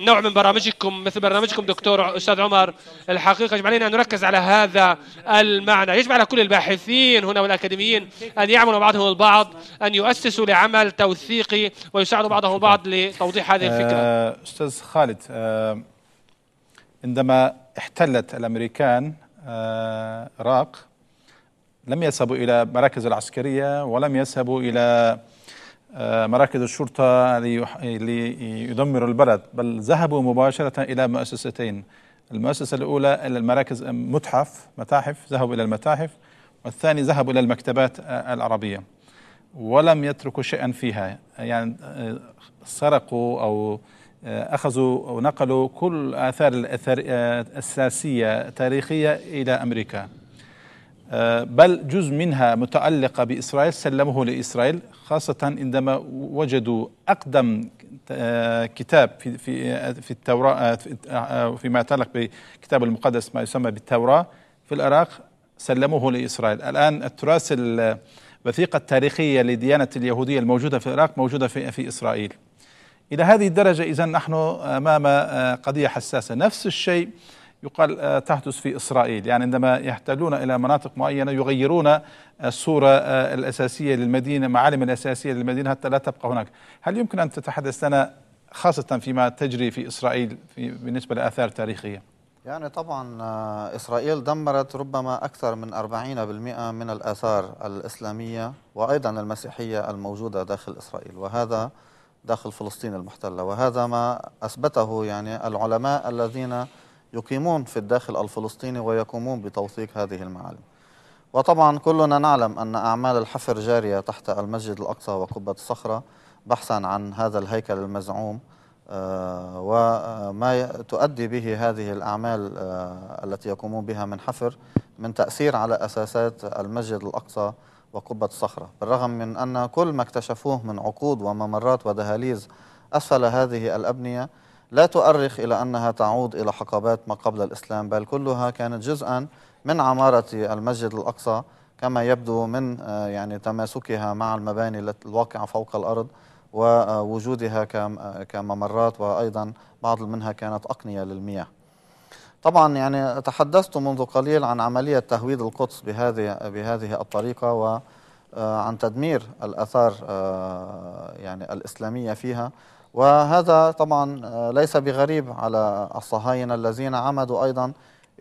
النوع من برامجكم مثل برنامجكم دكتور أستاذ عمر الحقيقة يجب علينا أن نركز على هذا المعنى يجب على كل الباحثين هنا والأكاديميين أن يعملوا بعضهم البعض أن يؤسسوا لعمل توثيقي ويساعدوا بعضهم البعض لتوضيح هذه الفكرة آه، أستاذ خالد آه، عندما احتلت الامريكان آه، العراق لم يذهبوا الى مراكز العسكريه ولم يذهبوا الى آه، مراكز الشرطه ليدمروا البلد بل ذهبوا مباشره الى مؤسستين المؤسسه الاولى الى المراكز آه، متحف متاحف ذهبوا الى المتاحف والثاني ذهبوا الى المكتبات العربيه ولم يتركوا شيئا فيها يعني سرقوا او آه، أخذوا ونقلوا كل الآثار آه، الاساسيه التاريخية إلى أمريكا آه، بل جزء منها متعلقة بإسرائيل سلموه لإسرائيل خاصة عندما وجدوا أقدم كتاب في في في التوراة فيما يتعلق بكتاب المقدس ما يسمى بالتوراة في العراق سلموه لإسرائيل الآن التراث الوثيقة التاريخية لديانة اليهودية الموجودة في العراق موجودة في, في إسرائيل إلى هذه الدرجة إذا نحن أمام آه، قضية حساسة نفس الشيء يقال آه، تحدث في إسرائيل يعني عندما يحتلون إلى مناطق معينة يغيرون آه، الصورة الأساسية للمدينة المعالم الأساسية للمدينة حتى لا تبقى هناك هل يمكن أن تتحدث لنا خاصة فيما تجري في إسرائيل في بالنسبة لآثار تاريخية يعني طبعا إسرائيل دمرت ربما أكثر من 40% من الآثار الإسلامية وأيضا المسيحية الموجودة داخل إسرائيل وهذا داخل فلسطين المحتلة وهذا ما أثبته يعني العلماء الذين يقيمون في الداخل الفلسطيني ويقومون بتوثيق هذه المعالم وطبعا كلنا نعلم أن أعمال الحفر جارية تحت المسجد الأقصى وقبة الصخرة بحثا عن هذا الهيكل المزعوم آه، وما تؤدي به هذه الأعمال آه، التي يقومون بها من حفر من تأثير على أساسات المسجد الأقصى وقبة صخرة بالرغم من أن كل ما اكتشفوه من عقود وممرات ودهاليز أسفل هذه الأبنية لا تؤرخ إلى أنها تعود إلى حقبات ما قبل الإسلام بل كلها كانت جزءا من عمارة المسجد الأقصى كما يبدو من آه، يعني تماسكها مع المباني الواقعة فوق الأرض ووجودها آه، كممرات وأيضا بعض منها كانت أقنية للمياه طبعا يعني تحدثت منذ قليل عن عملية تهويد القدس بهذه بهذه الطريقة وعن آه، تدمير الآثار آه، يعني الإسلامية فيها وهذا طبعا آه، ليس بغريب على الصهاينة الذين عمدوا أيضا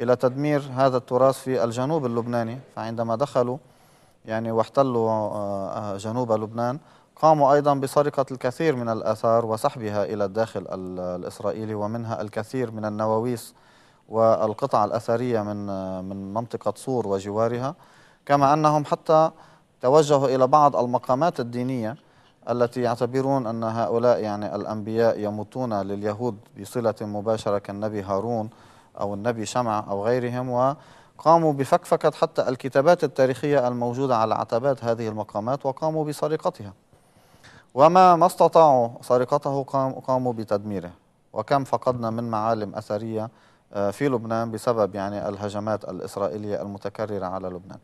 إلى تدمير هذا التراث في الجنوب اللبناني فعندما دخلوا يعني واحتلوا جنوب لبنان قاموا أيضا بسرقة الكثير من الآثار وسحبها إلى الداخل الإسرائيلي ومنها الكثير من النواويس والقطع الأثرية من من منطقة صور وجوارها كما أنهم حتى توجهوا إلى بعض المقامات الدينية التي يعتبرون أن هؤلاء يعني الأنبياء يموتون لليهود بصلة مباشرة كالنبي هارون أو النبي شمع أو غيرهم وقاموا بفكفكة حتى الكتابات التاريخية الموجودة على عتبات هذه المقامات وقاموا بسرقتها وما ما استطاعوا سرقته قاموا بتدميره وكم فقدنا من معالم أثرية آه، في لبنان بسبب يعني الهجمات الإسرائيلية المتكررة على لبنان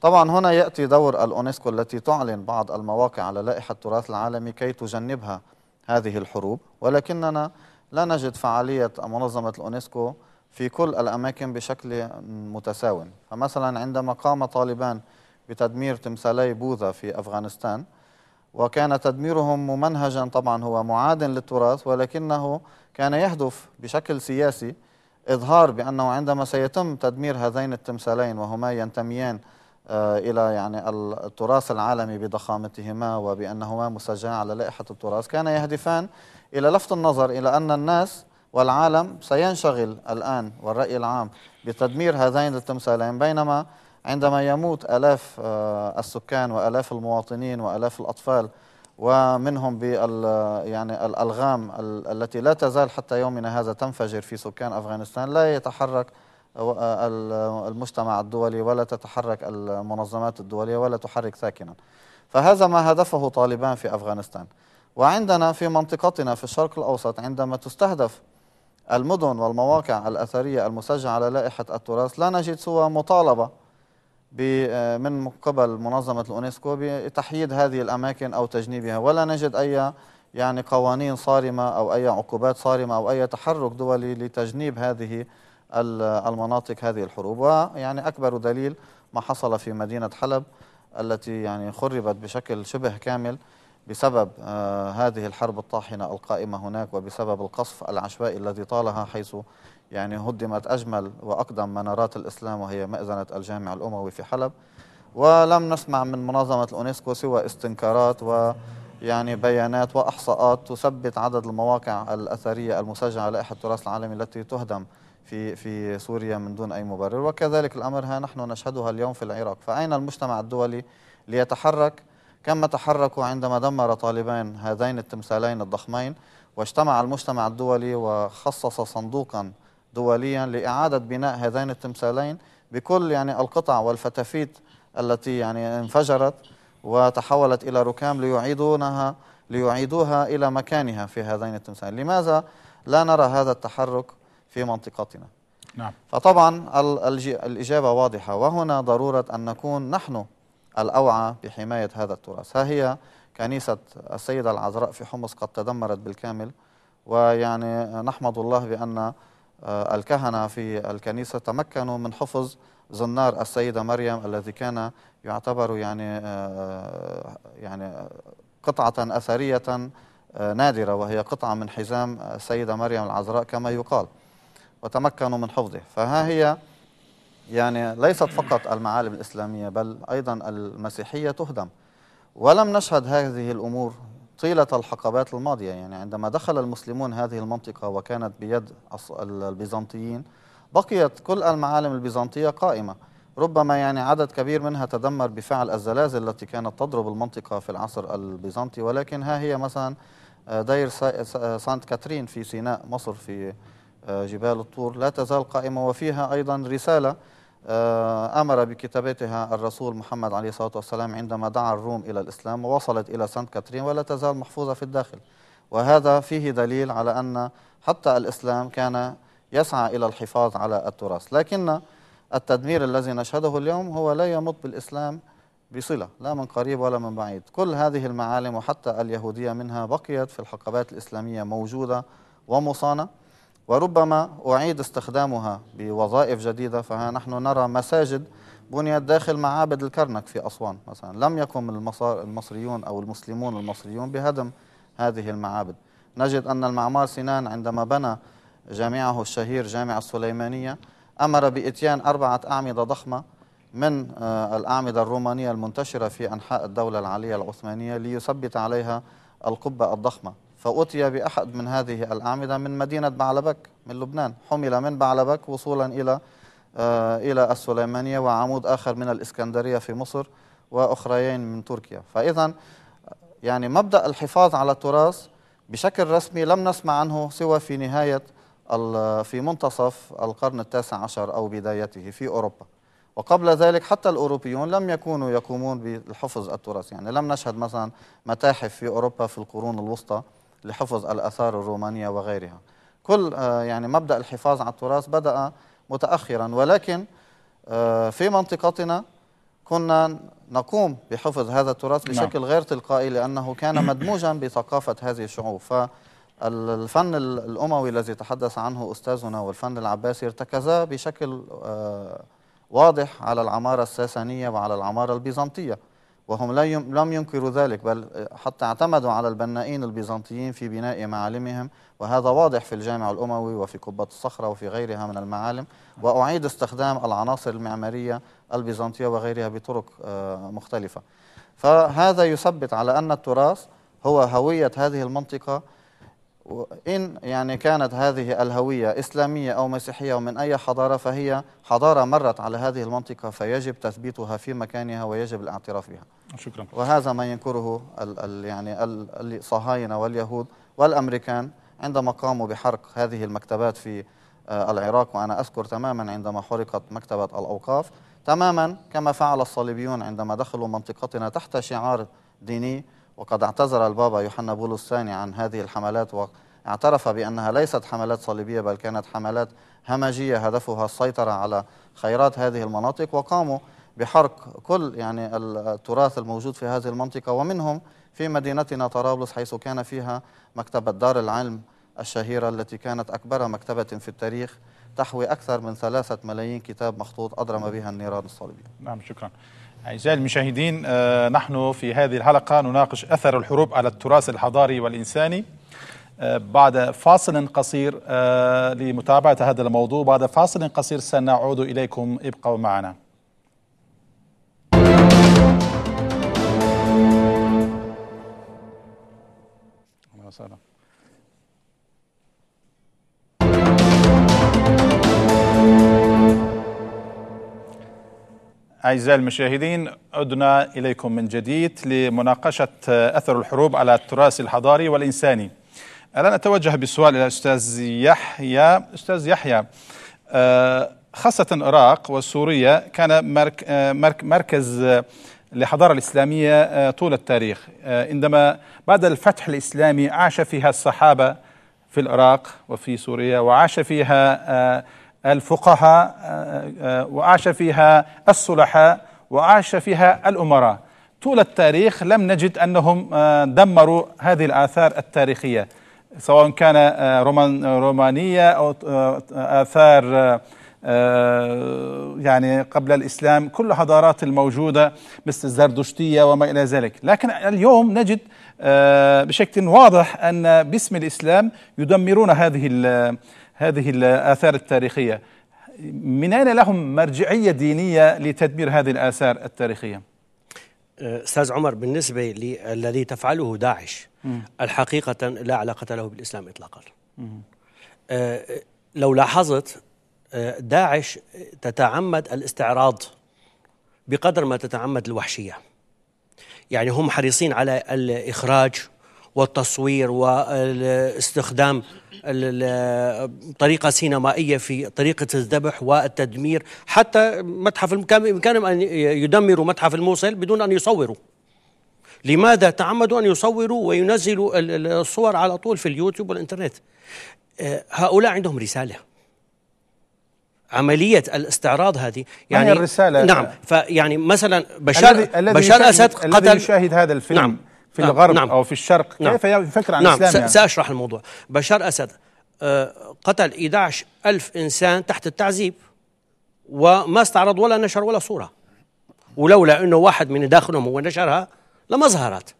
طبعا هنا يأتي دور الأونسكو التي تعلن بعض المواقع على لائحة التراث العالمي كي تجنبها هذه الحروب ولكننا لا نجد فعالية منظمة الأونسكو في كل الأماكن بشكل متساو فمثلا عندما قام طالبان بتدمير تمثالي بوذا في أفغانستان وكان تدميرهم ممنهجا طبعا هو معاد للتراث ولكنه كان يهدف بشكل سياسي إظهار بأنه عندما سيتم تدمير هذين التمثالين وهما ينتميان آه، إلى يعني التراث العالمي بضخامتهما وبأنهما مسجلان على لائحة التراث كان يهدفان إلى لفت النظر إلى أن الناس والعالم سينشغل الآن والرأي العام بتدمير هذين التمثالين بينما عندما يموت ألاف آه، السكان وألاف المواطنين وألاف الأطفال ومنهم بال يعني الالغام التي لا تزال حتى يومنا هذا تنفجر في سكان افغانستان لا يتحرك المجتمع الدولي ولا تتحرك المنظمات الدوليه ولا تحرك ساكنا فهذا ما هدفه طالبان في افغانستان وعندنا في منطقتنا في الشرق الاوسط عندما تستهدف المدن والمواقع الاثريه المسجله على لائحه التراث لا نجد سوى مطالبه آه، من قبل منظمة الأونسكو بتحييد هذه الأماكن أو تجنيبها ولا نجد أي يعني قوانين صارمة أو أي عقوبات صارمة أو أي تحرك دولي لتجنيب هذه المناطق هذه الحروب ويعني أكبر دليل ما حصل في مدينة حلب التي يعني خربت بشكل شبه كامل بسبب آه، هذه الحرب الطاحنة القائمة هناك وبسبب القصف العشوائي الذي طالها حيث يعني هدمت أجمل وأقدم منارات الإسلام وهي مأذنة الجامع الأموي في حلب ولم نسمع من منظمة الأونسكو سوى استنكارات و يعني بيانات وإحصاءات تثبت عدد المواقع الأثرية المسجلة على لائحة التراث العالمي التي تهدم في في سوريا من دون أي مبرر وكذلك الأمر ها نحن نشهدها اليوم في العراق فأين المجتمع الدولي ليتحرك كما تحركوا عندما دمر طالبان هذين التمثالين الضخمين واجتمع المجتمع الدولي وخصص صندوقا دوليا لإعادة بناء هذين التمثالين بكل يعني القطع والفتافيت التي يعني انفجرت وتحولت إلى ركام ليعيدونها ليعيدوها إلى مكانها في هذين التمثالين لماذا لا نرى هذا التحرك في منطقتنا نعم. فطبعا الإجابة واضحة وهنا ضرورة أن نكون نحن الأوعى بحماية هذا التراث ها هي كنيسة السيدة العذراء في حمص قد تدمرت بالكامل ويعني نحمد الله بأن آه، الكهنة في الكنيسة تمكنوا من حفظ زنار السيدة مريم الذي كان يعتبر يعني آه، يعني قطعة أثرية آه، نادرة وهي قطعة من حزام السيدة مريم العذراء كما يقال وتمكنوا من حفظه فها هي يعني ليست فقط المعالم الإسلامية بل أيضا المسيحية تهدم ولم نشهد هذه الأمور طيلة الحقبات الماضية يعني عندما دخل المسلمون هذه المنطقة وكانت بيد البيزنطيين بقيت كل المعالم البيزنطية قائمة ربما يعني عدد كبير منها تدمر بفعل الزلازل التي كانت تضرب المنطقة في العصر البيزنطي ولكن ها هي مثلا آه، دير سانت كاترين في سيناء مصر في آه، جبال الطور لا تزال قائمة وفيها أيضا رسالة آه، أمر بكتابتها الرسول محمد عليه الصلاة والسلام عندما دعا الروم إلى الإسلام ووصلت إلى سانت كاترين ولا تزال محفوظة في الداخل وهذا فيه دليل على أن حتى الإسلام كان يسعى إلى الحفاظ على التراث لكن التدمير الذي نشهده اليوم هو لا يمت بالإسلام بصلة لا من قريب ولا من بعيد كل هذه المعالم وحتى اليهودية منها بقيت في الحقبات الإسلامية موجودة ومصانة وربما أعيد استخدامها بوظائف جديدة فها نحن نرى مساجد بنيت داخل معابد الكرنك في أسوان مثلا لم يقم المصريون أو المسلمون المصريون بهدم هذه المعابد نجد أن المعمار سنان عندما بنى جامعه الشهير جامع السليمانية أمر بإتيان أربعة أعمدة ضخمة من آه، الأعمدة الرومانية المنتشرة في أنحاء الدولة العالية العثمانية ليثبت عليها القبة الضخمة فأتي بأحد من هذه الأعمدة من مدينة بعلبك من لبنان حمل من بعلبك وصولا إلى آه، إلى السليمانية وعمود آخر من الإسكندرية في مصر وأخريين من تركيا فإذا يعني مبدأ الحفاظ على التراث بشكل رسمي لم نسمع عنه سوى في نهاية في منتصف القرن التاسع عشر أو بدايته في أوروبا وقبل ذلك حتى الأوروبيون لم يكونوا يقومون بالحفظ التراث يعني لم نشهد مثلا متاحف في أوروبا في القرون الوسطى لحفظ الآثار الرومانية وغيرها كل آه، يعني مبدأ الحفاظ على التراث بدأ متأخرا ولكن آه، في منطقتنا كنا نقوم بحفظ هذا التراث نعم. بشكل غير تلقائي لأنه كان مدموجا بثقافة هذه الشعوب فالفن الأموي الذي تحدث عنه أستاذنا والفن العباسي ارتكزا بشكل آه، واضح على العمارة الساسانية وعلى العمارة البيزنطية وهم لم ينكروا ذلك بل حتى اعتمدوا على البنائين البيزنطيين في بناء معالمهم وهذا واضح في الجامع الأموي وفي قبة الصخرة وفي غيرها من المعالم وأعيد استخدام العناصر المعمارية البيزنطية وغيرها بطرق آه، مختلفة فهذا يثبت على أن التراث هو هوية هذه المنطقة إن يعني كانت هذه الهوية إسلامية أو مسيحية أو من أي حضارة فهي حضارة مرت على هذه المنطقة فيجب تثبيتها في مكانها ويجب الاعتراف بها شكرا وهذا ما ينكره الـ الـ يعني الصهاينة واليهود والأمريكان عندما قاموا بحرق هذه المكتبات في آه، العراق وأنا أذكر تماما عندما حرقت مكتبة الأوقاف تماما كما فعل الصليبيون عندما دخلوا منطقتنا تحت شعار ديني وقد اعتذر البابا يوحنا بولس الثاني عن هذه الحملات واعترف بأنها ليست حملات صليبية بل كانت حملات همجية هدفها السيطرة على خيرات هذه المناطق وقاموا بحرق كل يعني التراث الموجود في هذه المنطقة ومنهم في مدينتنا طرابلس حيث كان فيها مكتبة دار العلم الشهيرة التي كانت أكبر مكتبة في التاريخ تحوي أكثر من ثلاثة ملايين كتاب مخطوط أضرم بها النيران الصليبية نعم شكرا أعزائي المشاهدين آه، نحن في هذه الحلقة نناقش أثر الحروب على التراث الحضاري والإنساني آه، بعد فاصل قصير آه، لمتابعة هذا الموضوع بعد فاصل قصير سنعود إليكم ابقوا معنا وسهلا أعزائي المشاهدين عدنا إليكم من جديد لمناقشة أثر الحروب على التراث الحضاري والإنساني الآن أتوجه بالسؤال إلى أستاذ يحيى أستاذ يحيى آه، خاصة العراق وسوريا كان آه، مركز للحضارة الإسلامية آه، طول التاريخ عندما بعد الفتح الإسلامي عاش فيها الصحابة في العراق وفي سوريا وعاش فيها الفقهاء آه، آه، وعاش فيها الصلحاء وعاش فيها الأمراء طول التاريخ لم نجد أنهم آه، دمروا هذه الآثار التاريخية سواء كان رومان رومانية أو آثار يعني قبل الإسلام كل الحضارات الموجودة مثل الزردشتية وما إلى ذلك لكن اليوم نجد بشكل واضح أن باسم الإسلام يدمرون هذه هذه الآثار التاريخية من أين لهم مرجعية دينية لتدمير هذه الآثار التاريخية؟ أه، استاذ عمر بالنسبه للذي تفعله داعش الحقيقه لا علاقه له بالاسلام اطلاقا أه، لو لاحظت أه، داعش تتعمد الاستعراض بقدر ما تتعمد الوحشيه يعني هم حريصين على الاخراج والتصوير واستخدام طريقة سينمائية في طريقة الذبح والتدمير حتى متحف كان بإمكانهم أن يدمروا متحف الموصل بدون أن يصوروا لماذا تعمدوا أن يصوروا وينزلوا الصور على طول في اليوتيوب والإنترنت آه، هؤلاء عندهم رسالة عملية الاستعراض هذه يعني الرسالة نعم فيعني مثلا بشار الذي بشار أسد قتل الذي يشاهد هذا الفيلم نعم في آه الغرب نعم او في الشرق نعم كيف يفكر عن نعم الاسلام يعني؟ ساشرح الموضوع بشار اسد آه، قتل 11 ألف إنسان تحت التعذيب وما استعرض ولا نشر ولا صورة ولولا أنه واحد من داخلهم هو نشرها لما ظهرت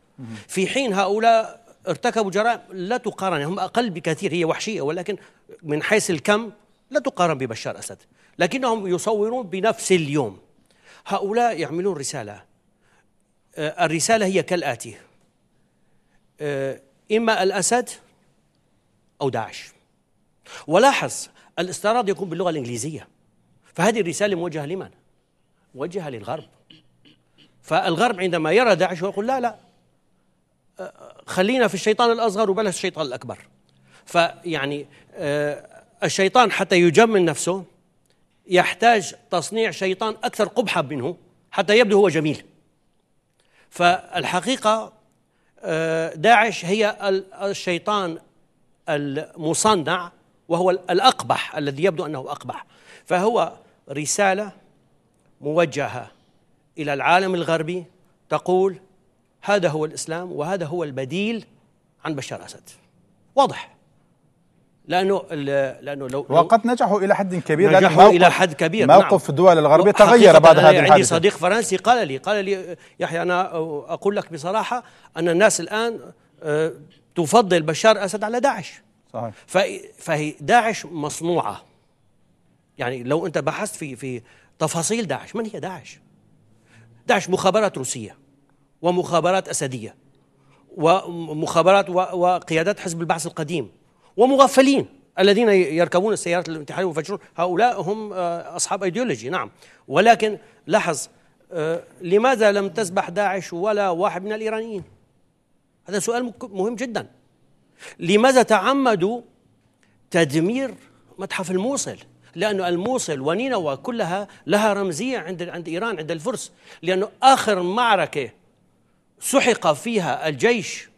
في حين هؤلاء ارتكبوا جرائم لا تقارن هم أقل بكثير هي وحشية ولكن من حيث الكم لا تقارن ببشار أسد لكنهم يصورون بنفس اليوم هؤلاء يعملون رسالة آه، الرسالة هي كالآتي آه، إما الأسد أو داعش ولاحظ الاستعراض يكون باللغة الإنجليزية فهذه الرسالة موجهة لمن؟ موجهة للغرب فالغرب عندما يرى داعش يقول لا لا آه، خلينا في الشيطان الأصغر وبلاش الشيطان الأكبر فيعني آه، الشيطان حتى يجمل نفسه يحتاج تصنيع شيطان أكثر قبحة منه حتى يبدو هو جميل فالحقيقة آه، داعش هي الشيطان المصنع وهو الأقبح الذي يبدو أنه أقبح فهو رسالة موجهة إلى العالم الغربي تقول هذا هو الإسلام وهذا هو البديل عن بشار أسد واضح لانه لانه لو وقد نجحوا الى حد كبير نجحوا الى حد كبير نعم. موقف نعم. الدول الغربيه تغير بعد هذه يعني الحادثه عندي صديق فرنسي قال لي قال لي يحيى انا اقول لك بصراحه ان الناس الان آه، تفضل بشار اسد على داعش صحيح فهي داعش مصنوعه يعني لو انت بحثت في في تفاصيل داعش من هي داعش؟ داعش مخابرات روسيه ومخابرات اسديه ومخابرات وقيادات حزب البعث القديم ومغفلين الذين يركبون السيارات الانتحارية ويفجرون هؤلاء هم آه، أصحاب أيديولوجي نعم ولكن لاحظ آه، لماذا لم تسبح داعش ولا واحد من الإيرانيين هذا سؤال مهم جدا لماذا تعمدوا تدمير متحف الموصل لأن الموصل ونينوى كلها لها رمزية عند عند إيران عند الفرس لأنه آخر معركة سحق فيها الجيش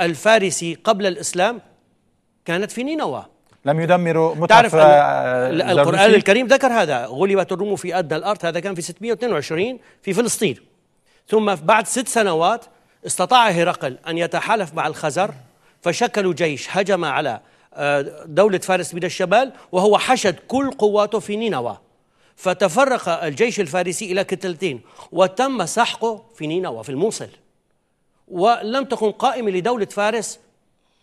الفارسي قبل الإسلام كانت في نينوى لم يدمروا متحف آه، القرآن الكريم ذكر هذا غلبت الروم في أدنى الأرض هذا كان في 622 في فلسطين ثم بعد ست سنوات استطاع هرقل أن يتحالف مع الخزر فشكلوا جيش هجم على آه، دولة فارس من الشمال وهو حشد كل قواته في نينوى فتفرق الجيش الفارسي إلى كتلتين وتم سحقه في نينوى في الموصل ولم تكن قائمة لدولة فارس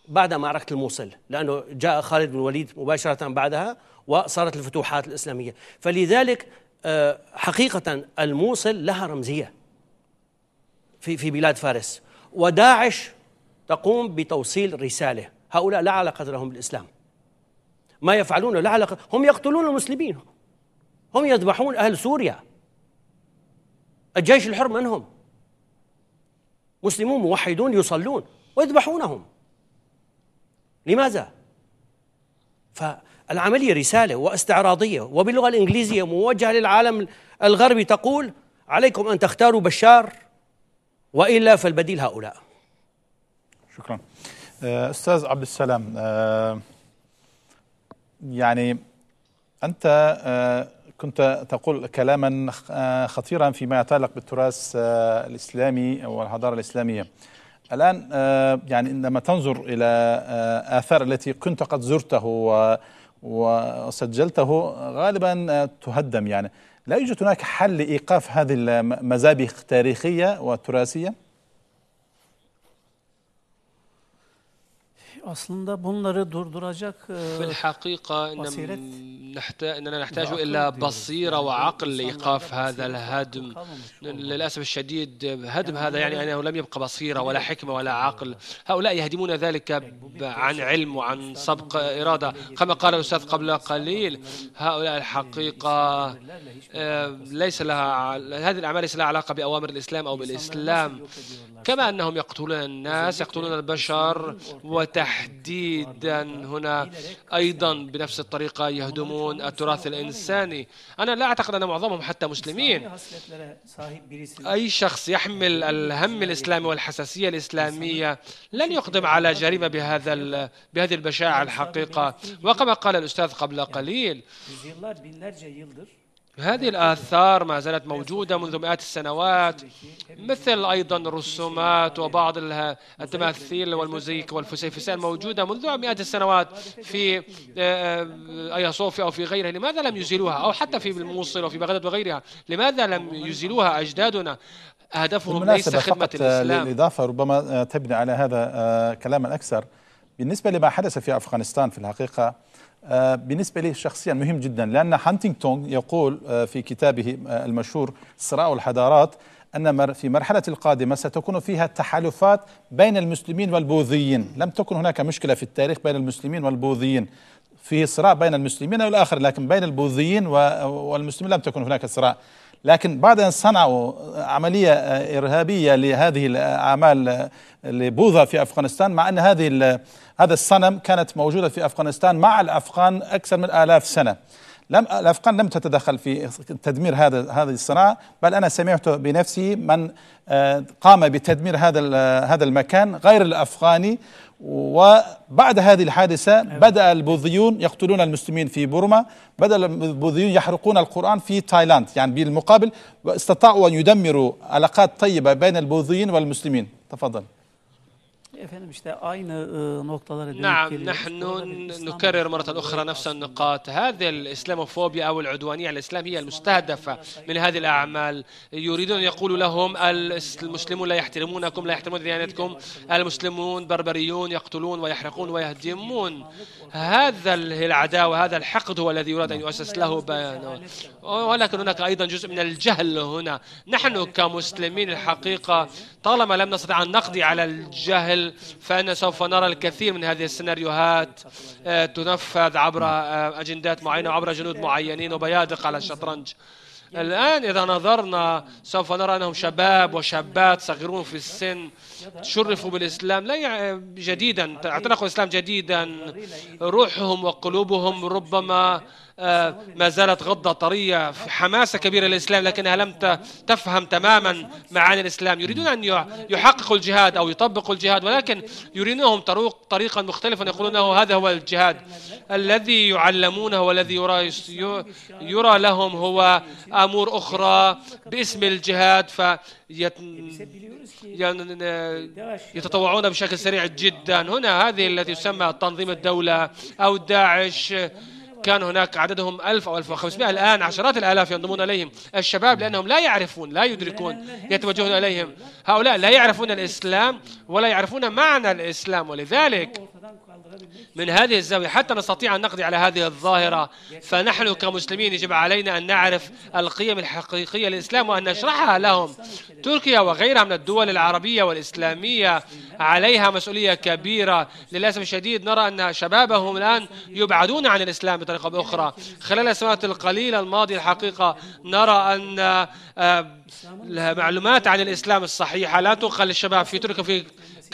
بعد معركة الموصل لأنه جاء خالد بن الوليد مباشرة بعدها وصارت الفتوحات الإسلامية فلذلك آه، حقيقة الموصل لها رمزية في في بلاد فارس وداعش تقوم بتوصيل رسالة هؤلاء لا علاقة لهم بالإسلام ما يفعلونه لا علاقة هم يقتلون المسلمين هم يذبحون أهل سوريا الجيش الحر منهم مسلمون موحدون يصلون ويذبحونهم لماذا؟ فالعملية رسالة واستعراضية وباللغة الإنجليزية موجهة للعالم الغربي تقول عليكم أن تختاروا بشار وإلا فالبديل هؤلاء شكرا آه، أستاذ عبد السلام آه، يعني أنت آه، كنت تقول كلاما خطيرا فيما يتعلق بالتراث الإسلامي والحضارة الإسلامية الآن آه، يعني عندما تنظر إلى آه، آثار التي كنت قد زرته وسجلته غالبا آه، تهدم يعني لا يوجد هناك حل لإيقاف هذه المذابح التاريخية والتراثية Aslında bunları durduracak e, في الحقيقة أننا نحتاج إلى بصيرة يعني وعقل لإيقاف هذا الهدم للأسف الشديد هدم يعني هذا يعني أنه لم يبقى بصيرة ولا يعني حكمة ولا عقل هؤلاء يهدمون ذلك عن علم وعن سبق إرادة كما قال الأستاذ قبل قليل هؤلاء الحقيقة ليس لها آه، هذه الأعمال ليس لها علاقة بأوامر الإسلام أو بالإسلام كما أنهم يقتلون الناس يقتلون البشر وتحريم تحديدا هنا أيضا بنفس الطريقة يهدمون التراث الإنساني أنا لا أعتقد أن معظمهم حتى مسلمين أي شخص يحمل الهم الإسلامي والحساسية الإسلامية لن يقدم على جريمة بهذا بهذه البشاعة الحقيقة وكما قال الأستاذ قبل قليل هذه الآثار ما زالت موجودة منذ مئات السنوات مثل أيضا الرسومات وبعض التماثيل والموزيك والفسيفساء موجودة منذ مئات السنوات في آه، آه، أيا صوفيا أو في غيرها لماذا لم يزيلوها أو حتى في الموصل وفي بغداد وغيرها لماذا لم يزيلوها أجدادنا هدفهم ليس خدمة آه، الإسلام الإضافة ربما تبني على هذا كلاما أكثر بالنسبة لما حدث في أفغانستان في الحقيقة آه، بالنسبة لي شخصيا مهم جدا لأن هانتينغتون يقول آه، في كتابه آه، المشهور صراع الحضارات أن في مرحلة القادمة ستكون فيها تحالفات بين المسلمين والبوذيين لم تكن هناك مشكلة في التاريخ بين المسلمين والبوذيين في صراع بين المسلمين والآخر لكن بين البوذيين والمسلمين لم تكن هناك صراع لكن بعد أن صنعوا عملية إرهابية لهذه الأعمال لبوذا في أفغانستان مع أن هذه هذا الصنم كانت موجودة في أفغانستان مع الأفغان أكثر من آلاف سنة لم الافغان لم تتدخل في تدمير هذا هذه الصناعه بل انا سمعت بنفسي من آه، قام بتدمير هذا هذا المكان غير الافغاني وبعد هذه الحادثه بدا البوذيون يقتلون المسلمين في بورما بدا البوذيون يحرقون القران في تايلاند يعني بالمقابل استطاعوا ان يدمروا علاقات طيبه بين البوذيين والمسلمين تفضل نعم نحن نكرر مرة أخرى نفس النقاط هذه الإسلاموفوبيا أو العدوانية على الإسلام هي المستهدفة من هذه الأعمال يريدون يقولوا لهم المسلمون لا يحترمونكم لا يحترمون ديانتكم المسلمون بربريون يقتلون ويحرقون ويهدمون هذا العداوة هذا الحقد هو الذي يراد أن يؤسس له بيانه ولكن هناك أيضا جزء من الجهل هنا نحن كمسلمين الحقيقة طالما لم نستطع أن نقضي على الجهل فإن سوف نرى الكثير من هذه السيناريوهات آه، تنفذ عبر آه، أجندات معينة وعبر جنود معينين وبيادق على الشطرنج الآن إذا نظرنا سوف نرى أنهم شباب وشابات صغيرون في السن شرفوا بالإسلام لا جديدا اعتنقوا الإسلام جديدا روحهم وقلوبهم ربما آه، ما زالت غضة طرية في حماسة كبيرة للإسلام لكنها لم تفهم تماما معاني الإسلام يريدون أن يحققوا الجهاد أو يطبقوا الجهاد ولكن يريدونهم طريقا مختلفا يقولون هذا هو الجهاد الذي يعلمونه والذي يرى, يرى لهم هو امور اخرى باسم الجهاد فيتطوعون بشكل سريع جدا هنا هذه التي تسمى تنظيم الدوله او داعش كان هناك عددهم 1000 أو 1500 الآن عشرات الآلاف ينضمون إليهم الشباب لأنهم لا يعرفون لا يدركون يتوجهون إليهم هؤلاء لا يعرفون الإسلام ولا يعرفون معنى الإسلام ولذلك من هذه الزاوية حتى نستطيع أن نقضي على هذه الظاهرة فنحن كمسلمين يجب علينا أن نعرف القيم الحقيقية للإسلام وأن نشرحها لهم تركيا وغيرها من الدول العربية والإسلامية عليها مسؤولية كبيرة للأسف الشديد نرى أن شبابهم الآن يبعدون عن الإسلام بطريقة أخرى خلال السنوات القليلة الماضية الحقيقة نرى أن آه، معلومات عن الإسلام الصحيحة لا تنقل للشباب في تركيا في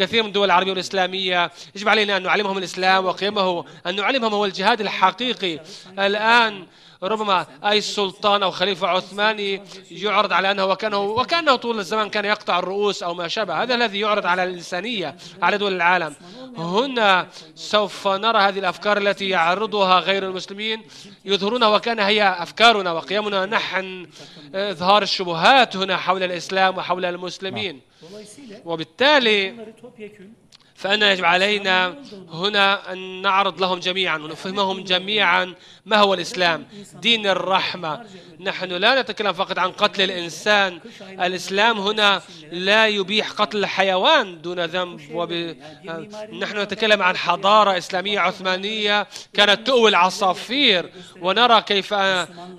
كثير من الدول العربية والإسلامية يجب علينا أن نعلمهم الإسلام وقيمه أن نعلمهم هو الجهاد الحقيقي الآن ربما أي سلطان أو خليفة عثماني يعرض على أنه وكانه وكأنه طول الزمان كان يقطع الرؤوس أو ما شابه هذا الذي يعرض على الإنسانية على دول العالم هنا سوف نرى هذه الأفكار التي يعرضها غير المسلمين يظهرونها وكان هي أفكارنا وقيمنا نحن إظهار الشبهات هنا حول الإسلام وحول المسلمين نعم. وبالتالي فأنا يجب علينا هنا أن نعرض لهم جميعا ونفهمهم جميعا ما هو الإسلام دين الرحمة نحن لا نتكلم فقط عن قتل الإنسان الإسلام هنا لا يبيح قتل الحيوان دون ذنب وب... نحن نتكلم عن حضارة إسلامية عثمانية كانت تؤوي العصافير ونرى كيف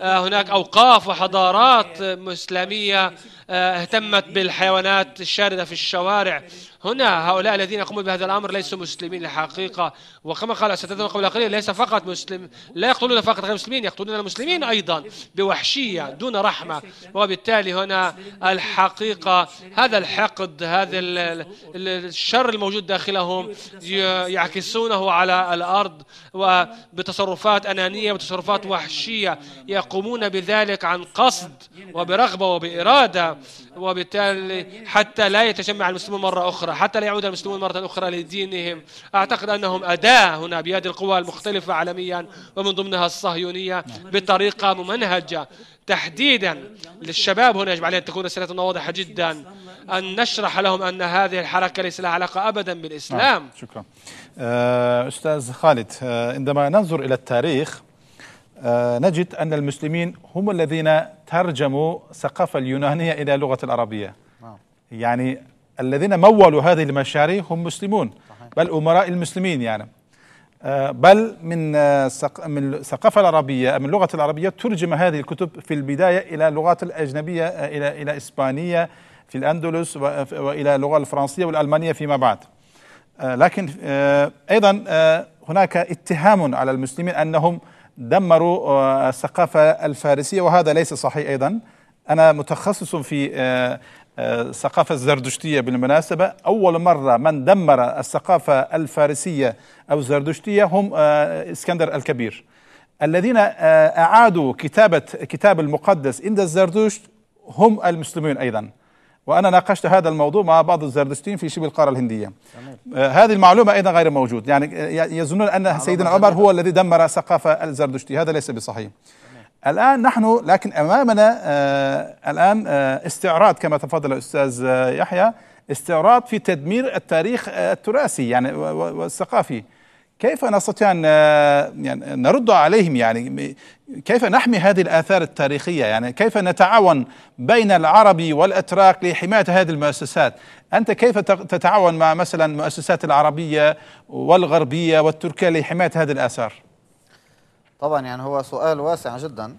هناك أوقاف وحضارات إسلامية آه، اهتمت بالحيوانات الشاردة في الشوارع هنا هؤلاء الذين يقومون بهذا الأمر ليسوا مسلمين الحقيقة وكما قال أستاذنا قبل قليل ليس فقط مسلم لا يقتلون فقط غير المسلمين يقتلون المسلمين أيضا بوحشية دون رحمة وبالتالي هنا الحقيقة هذا الحقد هذا الشر الموجود داخلهم يعكسونه على الأرض وبتصرفات أنانية وتصرفات وحشية يقومون بذلك عن قصد وبرغبة وبإرادة وبالتالي حتى لا يتجمع المسلمون مرة أخرى حتى لا يعود المسلمون مرة أخرى لدينهم أعتقد أنهم أداة هنا بيد القوى المختلفة عالميا ومن ضمنها الصهيونية بطريقة ممنهجة تحديدا للشباب هنا يجب عليه أن تكون رسالتنا واضحة جدا أن نشرح لهم أن هذه الحركة ليس لها علاقة أبدا نعم، بالإسلام شكرا آه، أستاذ خالد آه، عندما ننظر إلى التاريخ آه، نجد أن المسلمين هم الذين ترجموا الثقافة اليونانية إلى اللغة العربية نعم. يعني الذين مولوا هذه المشاريع هم مسلمون بل أمراء المسلمين يعني آه، بل من آه، من الثقافة العربية من اللغة العربية ترجم هذه الكتب في البداية إلى اللغات الأجنبية إلى إلى إسبانية في الأندلس وإلى اللغة الفرنسية والألمانية فيما بعد لكن أيضا هناك اتهام على المسلمين أنهم دمروا آه، الثقافة الفارسية وهذا ليس صحيح أيضا أنا متخصص في الثقافة آه، آه، الزردشتية بالمناسبة أول مرة من دمر الثقافة الفارسية أو الزردشتية هم اسكندر الكبير الذين أعادوا كتابة كتاب المقدس عند الزردشت هم المسلمين أيضا وانا ناقشت هذا الموضوع مع بعض الزردشتين في شبه القاره الهنديه آه هذه المعلومه ايضا غير موجود يعني آه، يظنون ان سيدنا عمر هو الذي دمر الثقافه الزردشتي هذا ليس بصحيح الآن نحن لكن أمامنا آه الآن آه استعراض كما تفضل الأستاذ آه، يحيى استعراض في تدمير التاريخ آه، التراثي يعني والثقافي كيف نستطيع ان آه، يعني نرد عليهم يعني كيف نحمي هذه الاثار التاريخيه يعني كيف نتعاون بين العرب والاتراك لحمايه هذه المؤسسات انت كيف تتعاون مع مثلا المؤسسات العربيه والغربيه والتركيه لحمايه هذه الاثار طبعا يعني هو سؤال واسع جدا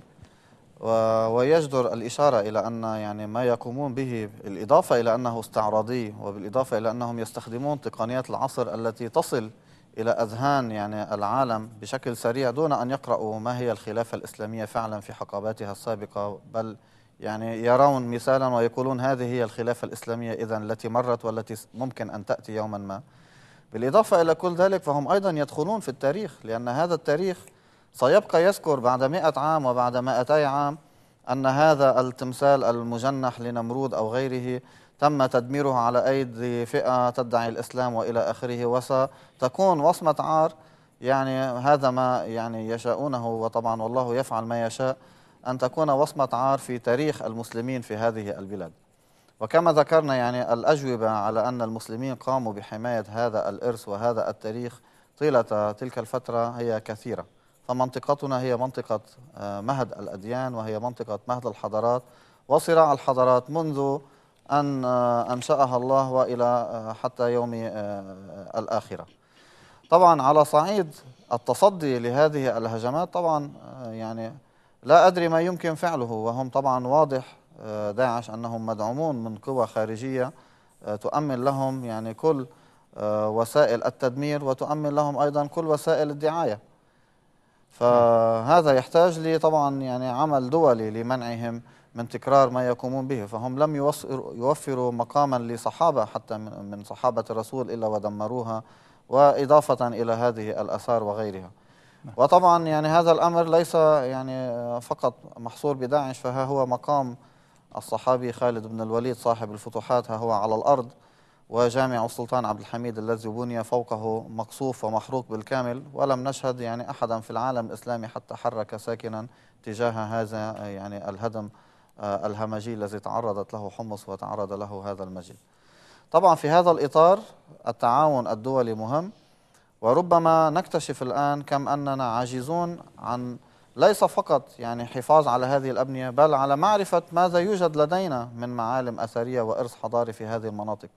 ويجدر الإشارة إلى أن يعني ما يقومون به بالإضافة إلى أنه استعراضي وبالإضافة إلى أنهم يستخدمون تقنيات العصر التي تصل إلى أذهان يعني العالم بشكل سريع دون أن يقرأوا ما هي الخلافة الإسلامية فعلا في حقباتها السابقة بل يعني يرون مثالا ويقولون هذه هي الخلافة الإسلامية إذا التي مرت والتي ممكن أن تأتي يوما ما بالإضافة إلى كل ذلك فهم أيضا يدخلون في التاريخ لأن هذا التاريخ سيبقى يذكر بعد مئة عام وبعد مئتي عام أن هذا التمثال المجنح لنمرود أو غيره تم تدميره على أيدي فئة تدعي الإسلام وإلى آخره وستكون وصمة عار يعني هذا ما يعني يشاؤونه وطبعا والله يفعل ما يشاء أن تكون وصمة عار في تاريخ المسلمين في هذه البلاد وكما ذكرنا يعني الأجوبة على أن المسلمين قاموا بحماية هذا الإرث وهذا التاريخ طيلة تلك الفترة هي كثيرة فمنطقتنا هي منطقة آه، مهد الأديان وهي منطقة مهد الحضارات وصراع الحضارات منذ أن أنشأها آه، الله وإلى آه، حتى يوم آه، الآخرة طبعا على صعيد التصدي لهذه الهجمات طبعا يعني لا أدري ما يمكن فعله وهم طبعا واضح داعش أنهم مدعومون من قوى خارجية تؤمن لهم يعني كل وسائل التدمير وتؤمن لهم أيضا كل وسائل الدعاية فهذا يحتاج لي طبعا يعني عمل دولي لمنعهم من تكرار ما يقومون به فهم لم يوفروا مقاما لصحابة حتى من صحابة الرسول إلا ودمروها وإضافة إلى هذه الأثار وغيرها نعم. وطبعا يعني هذا الأمر ليس يعني فقط محصور بداعش فها هو مقام الصحابي خالد بن الوليد صاحب الفتوحات ها هو على الأرض وجامع السلطان عبد الحميد الذي بني فوقه مقصوف ومحروق بالكامل ولم نشهد يعني أحدا في العالم الإسلامي حتى حرك ساكنا تجاه هذا يعني الهدم آه، الهمجي الذي تعرضت له حمص وتعرض له هذا المجيء طبعا في هذا الإطار التعاون الدولي مهم وربما نكتشف الآن كم أننا عاجزون عن ليس فقط يعني حفاظ على هذه الأبنية بل على معرفة ماذا يوجد لدينا من معالم أثرية وإرث حضاري في هذه المناطق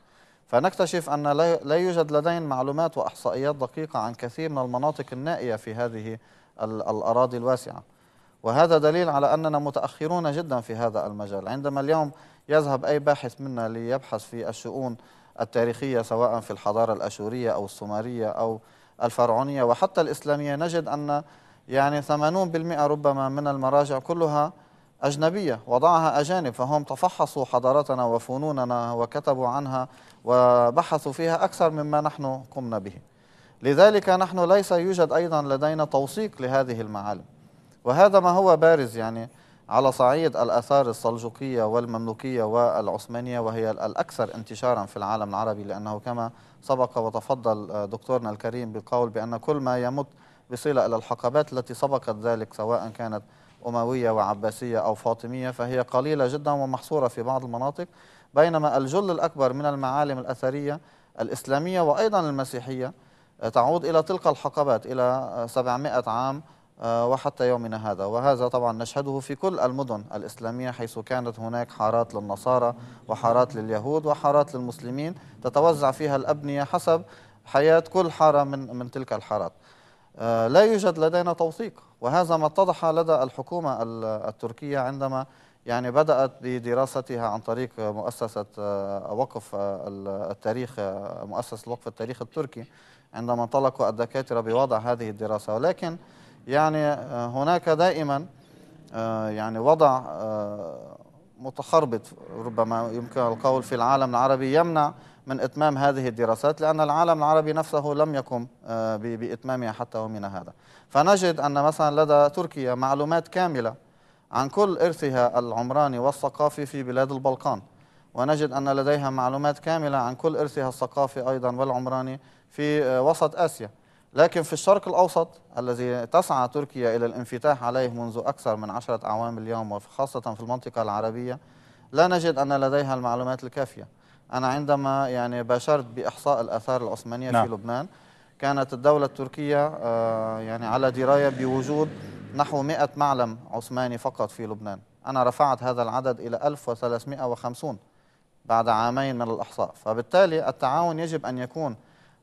فنكتشف أن لا يوجد لدينا معلومات وإحصائيات دقيقة عن كثير من المناطق النائية في هذه الأراضي الواسعة وهذا دليل على أننا متأخرون جدا في هذا المجال عندما اليوم يذهب أي باحث منا ليبحث في الشؤون التاريخية سواء في الحضارة الأشورية أو السومرية أو الفرعونية وحتى الإسلامية نجد أن يعني 80% ربما من المراجع كلها أجنبية وضعها أجانب فهم تفحصوا حضارتنا وفنوننا وكتبوا عنها وبحثوا فيها أكثر مما نحن قمنا به لذلك نحن ليس يوجد أيضا لدينا توثيق لهذه المعالم وهذا ما هو بارز يعني على صعيد الآثار السلجوقية والمملوكية والعثمانية وهي الأكثر انتشارا في العالم العربي لأنه كما سبق وتفضل دكتورنا الكريم بالقول بأن كل ما يمت بصلة إلى الحقبات التي سبقت ذلك سواء كانت أموية وعباسية أو فاطمية فهي قليلة جدا ومحصورة في بعض المناطق بينما الجل الأكبر من المعالم الأثرية الإسلامية وأيضا المسيحية تعود إلى تلك الحقبات إلى 700 عام آه، وحتى يومنا هذا وهذا طبعا نشهده في كل المدن الإسلامية حيث كانت هناك حارات للنصارى وحارات لليهود وحارات للمسلمين تتوزع فيها الأبنية حسب حياة كل حارة من, من تلك الحارات آه، لا يوجد لدينا توثيق وهذا ما اتضح لدى الحكومة التركية عندما يعني بدأت بدراستها عن طريق مؤسسة آه، وقف التاريخ مؤسسة وقف التاريخ التركي عندما انطلقوا الدكاترة بوضع هذه الدراسة ولكن يعني آه، هناك دائما آه، يعني وضع آه، متخربط ربما يمكن القول في العالم العربي يمنع من إتمام هذه الدراسات لأن العالم العربي نفسه لم يقم بإتمامها حتى يومنا هذا فنجد أن مثلا لدى تركيا معلومات كاملة عن كل إرثها العمراني والثقافي في بلاد البلقان ونجد أن لديها معلومات كاملة عن كل إرثها الثقافي أيضا والعمراني في وسط آسيا لكن في الشرق الأوسط الذي تسعى تركيا إلى الانفتاح عليه منذ أكثر من عشرة أعوام اليوم وخاصة في المنطقة العربية لا نجد أن لديها المعلومات الكافية أنا عندما يعني باشرت بإحصاء الآثار العثمانية نعم. في لبنان كانت الدولة التركية آه، يعني على دراية بوجود نحو 100 معلم عثماني فقط في لبنان أنا رفعت هذا العدد إلى 1350 بعد عامين من الإحصاء فبالتالي التعاون يجب أن يكون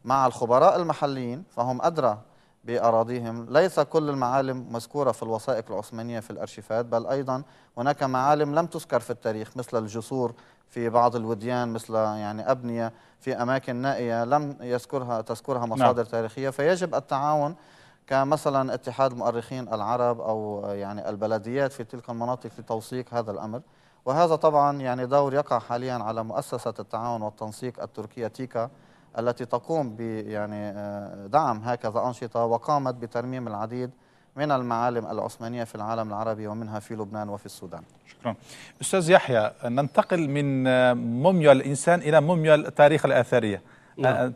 مع الخبراء المحليين فهم أدرى بأراضيهم ليس كل المعالم مذكورة في الوثائق العثمانية في الأرشيفات بل أيضا هناك معالم لم تذكر في التاريخ مثل الجسور في بعض الوديان مثل يعني أبنية في أماكن نائية لم يذكرها تذكرها نعم. مصادر نعم. تاريخية فيجب التعاون كمثلا اتحاد مؤرخين العرب أو يعني البلديات في تلك المناطق لتوثيق هذا الأمر وهذا طبعا يعني دور يقع حاليا على مؤسسة التعاون والتنسيق التركية تيكا التي تقوم يعني آه، دعم هكذا أنشطة وقامت بترميم العديد من المعالم العثمانية في العالم العربي ومنها في لبنان وفي السودان شكرا أستاذ يحيى ننتقل من آه، موميا الإنسان إلى موميا التاريخ الآثارية آه، نعم.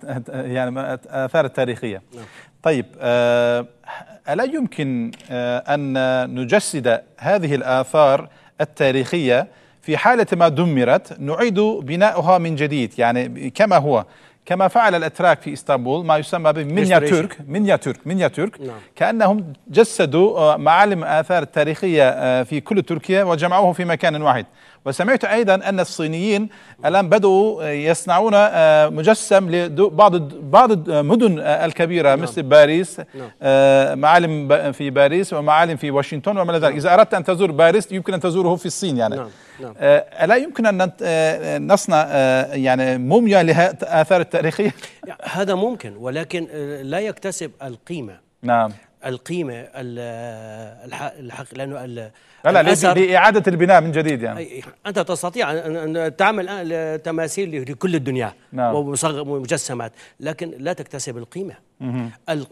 يعني الآثار التاريخية نعم. طيب ألا يمكن أن نجسد هذه الآثار التاريخية في حالة ما دمرت نعيد بناؤها من جديد يعني كما هو كما فعل الأتراك في إسطنبول ما يسمى بمينياتورك مينياتورك مينياتورك نعم. كأنهم جسدوا آه، معالم آثار تاريخية آه، في كل تركيا وجمعوه في مكان واحد وسمعت أيضا أن الصينيين الآن بدأوا آه، يصنعون آه، مجسم لبعض بعض المدن آه، الكبيرة نعم. مثل باريس نعم. معالم في باريس ومعالم في واشنطن وما إلى ذلك نعم. إذا أردت أن تزور باريس يمكن أن تزوره في الصين يعني نعم. نعم. ألا يمكن أن نصنع يعني موميا لهذه الآثار التاريخية؟ هذا ممكن ولكن لا يكتسب القيمة نعم القيمه الحق لانه لا لا لاعاده البناء من جديد يعني انت تستطيع ان تعمل تماثيل لكل الدنيا نعم. ومجسمات لكن لا تكتسب القيمه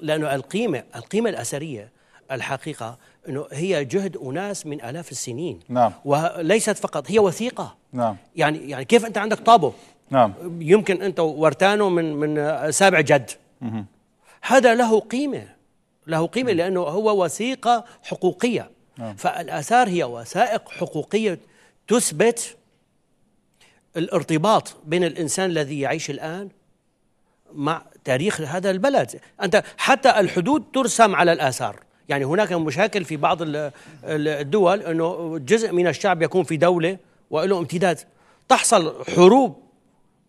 لانه القيمه القيمه الاثريه الحقيقه انه هي جهد اناس من الاف السنين نعم وليست فقط هي وثيقه نعم يعني يعني كيف انت عندك طابو نعم يمكن انت ورتانه من من سابع جد هذا له قيمه له قيمة نعم. لأنه هو وثيقة حقوقية نعم. فالآثار هي وثائق حقوقية تثبت الارتباط بين الإنسان الذي يعيش الآن مع تاريخ هذا البلد أنت حتى الحدود ترسم على الآثار يعني هناك مشاكل في بعض الدول أنه جزء من الشعب يكون في دولة وله امتداد تحصل حروب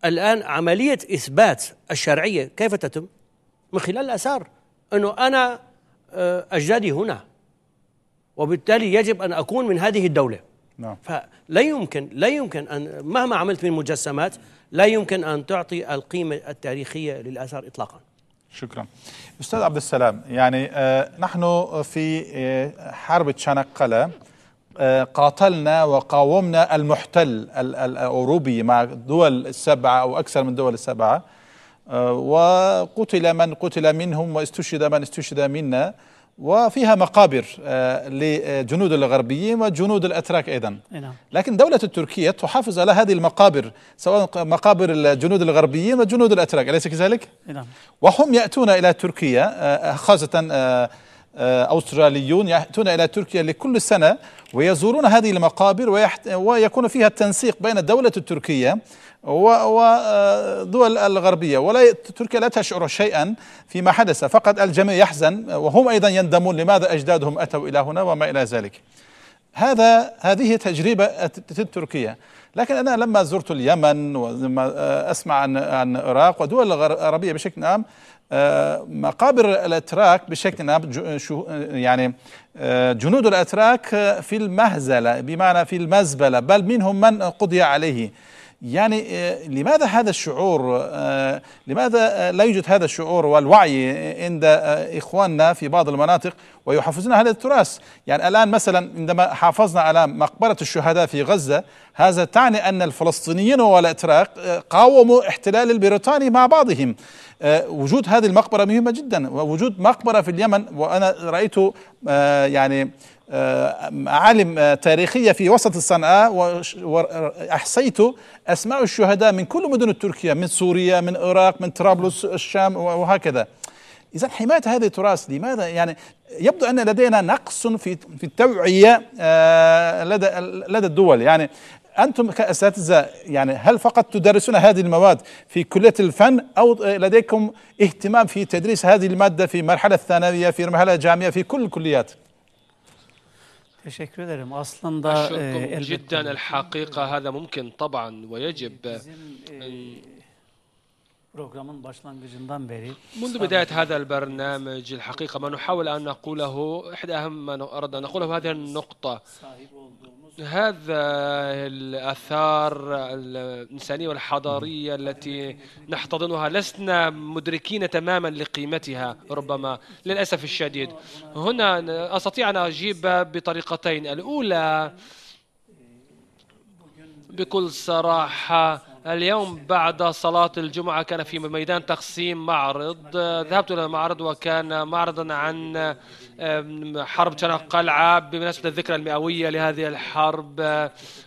الآن عملية إثبات الشرعية كيف تتم؟ من خلال الآثار أنه أنا آه، أجدادي هنا وبالتالي يجب أن أكون من هذه الدولة نعم. فلا يمكن لا يمكن أن مهما عملت من مجسمات لا يمكن أن تعطي القيمة التاريخية للأثار إطلاقا شكرا أستاذ عبد السلام يعني آه نحن في آه، حرب تشانقلة آه، قاتلنا وقاومنا المحتل الأوروبي مع دول السبعة أو أكثر من دول السبعة آه، وقتل من قتل منهم واستشهد من استشهد منا وفيها مقابر آه، لجنود الغربيين وجنود الاتراك ايضا نعم. لكن دوله التركيه تحافظ على هذه المقابر سواء مقابر الجنود الغربيين وجنود الاتراك اليس كذلك نعم. وهم ياتون الى تركيا آه، خاصه أستراليون يأتون إلى تركيا لكل سنة ويزورون هذه المقابر ويكون فيها التنسيق بين الدولة التركية ودول آه، الغربية ولا تركيا لا تشعر شيئا فيما حدث فقط الجميع يحزن وهم أيضا يندمون لماذا أجدادهم أتوا إلى هنا وما إلى ذلك هذا هذه تجربة تركيا لكن أنا لما زرت اليمن ولما آه، أسمع عن عن العراق ودول العربية بشكل عام آه، مقابر الاتراك بشكل عام يعني جنود الاتراك في المهزله بمعنى في المزبله بل منهم من قضي عليه يعني آه، لماذا هذا الشعور آه، لماذا آه، لا يوجد هذا الشعور والوعي عند إخواننا في بعض المناطق ويحافظنا على التراث يعني الآن مثلا عندما حافظنا على مقبرة الشهداء في غزة هذا تعني أن الفلسطينيين والأتراك قاوموا احتلال البريطاني مع بعضهم وجود هذه المقبرة مهمة جدا ووجود مقبرة في اليمن وأنا رأيت يعني معالم آه، آه، تاريخية في وسط الصنعاء وأحصيت أسماء الشهداء من كل مدن تركيا من سوريا من العراق من طرابلس الشام وهكذا إذا حماية هذا التراث لماذا يعني يبدو أن لدينا نقص في في التوعية آه، لدى لدى الدول يعني أنتم كأساتذة يعني هل فقط تدرسون هذه المواد في كلية الفن أو لديكم اهتمام في تدريس هذه المادة في مرحلة الثانوية في مرحلة الجامعية في كل الكليات؟ Teşekkür ederim. Aslında e, جدا الحقيقة هذا ممكن طبعا ويجب e, programın başlangıcından beri منذ بداية هذا البرنامج الحقيقة ما نحاول أن نقوله إحدى أهم ما أردنا نقوله هذه النقطة هذا الآثار الإنسانية والحضارية التي نحتضنها لسنا مدركين تماما لقيمتها ربما للأسف الشديد هنا أستطيع أن أجيب بطريقتين الأولى بكل صراحة اليوم بعد صلاة الجمعة كان في ميدان تقسيم معرض ذهبت إلى المعرض وكان معرضا عن حرب شنق قلعة بمناسبة الذكرى المئوية لهذه الحرب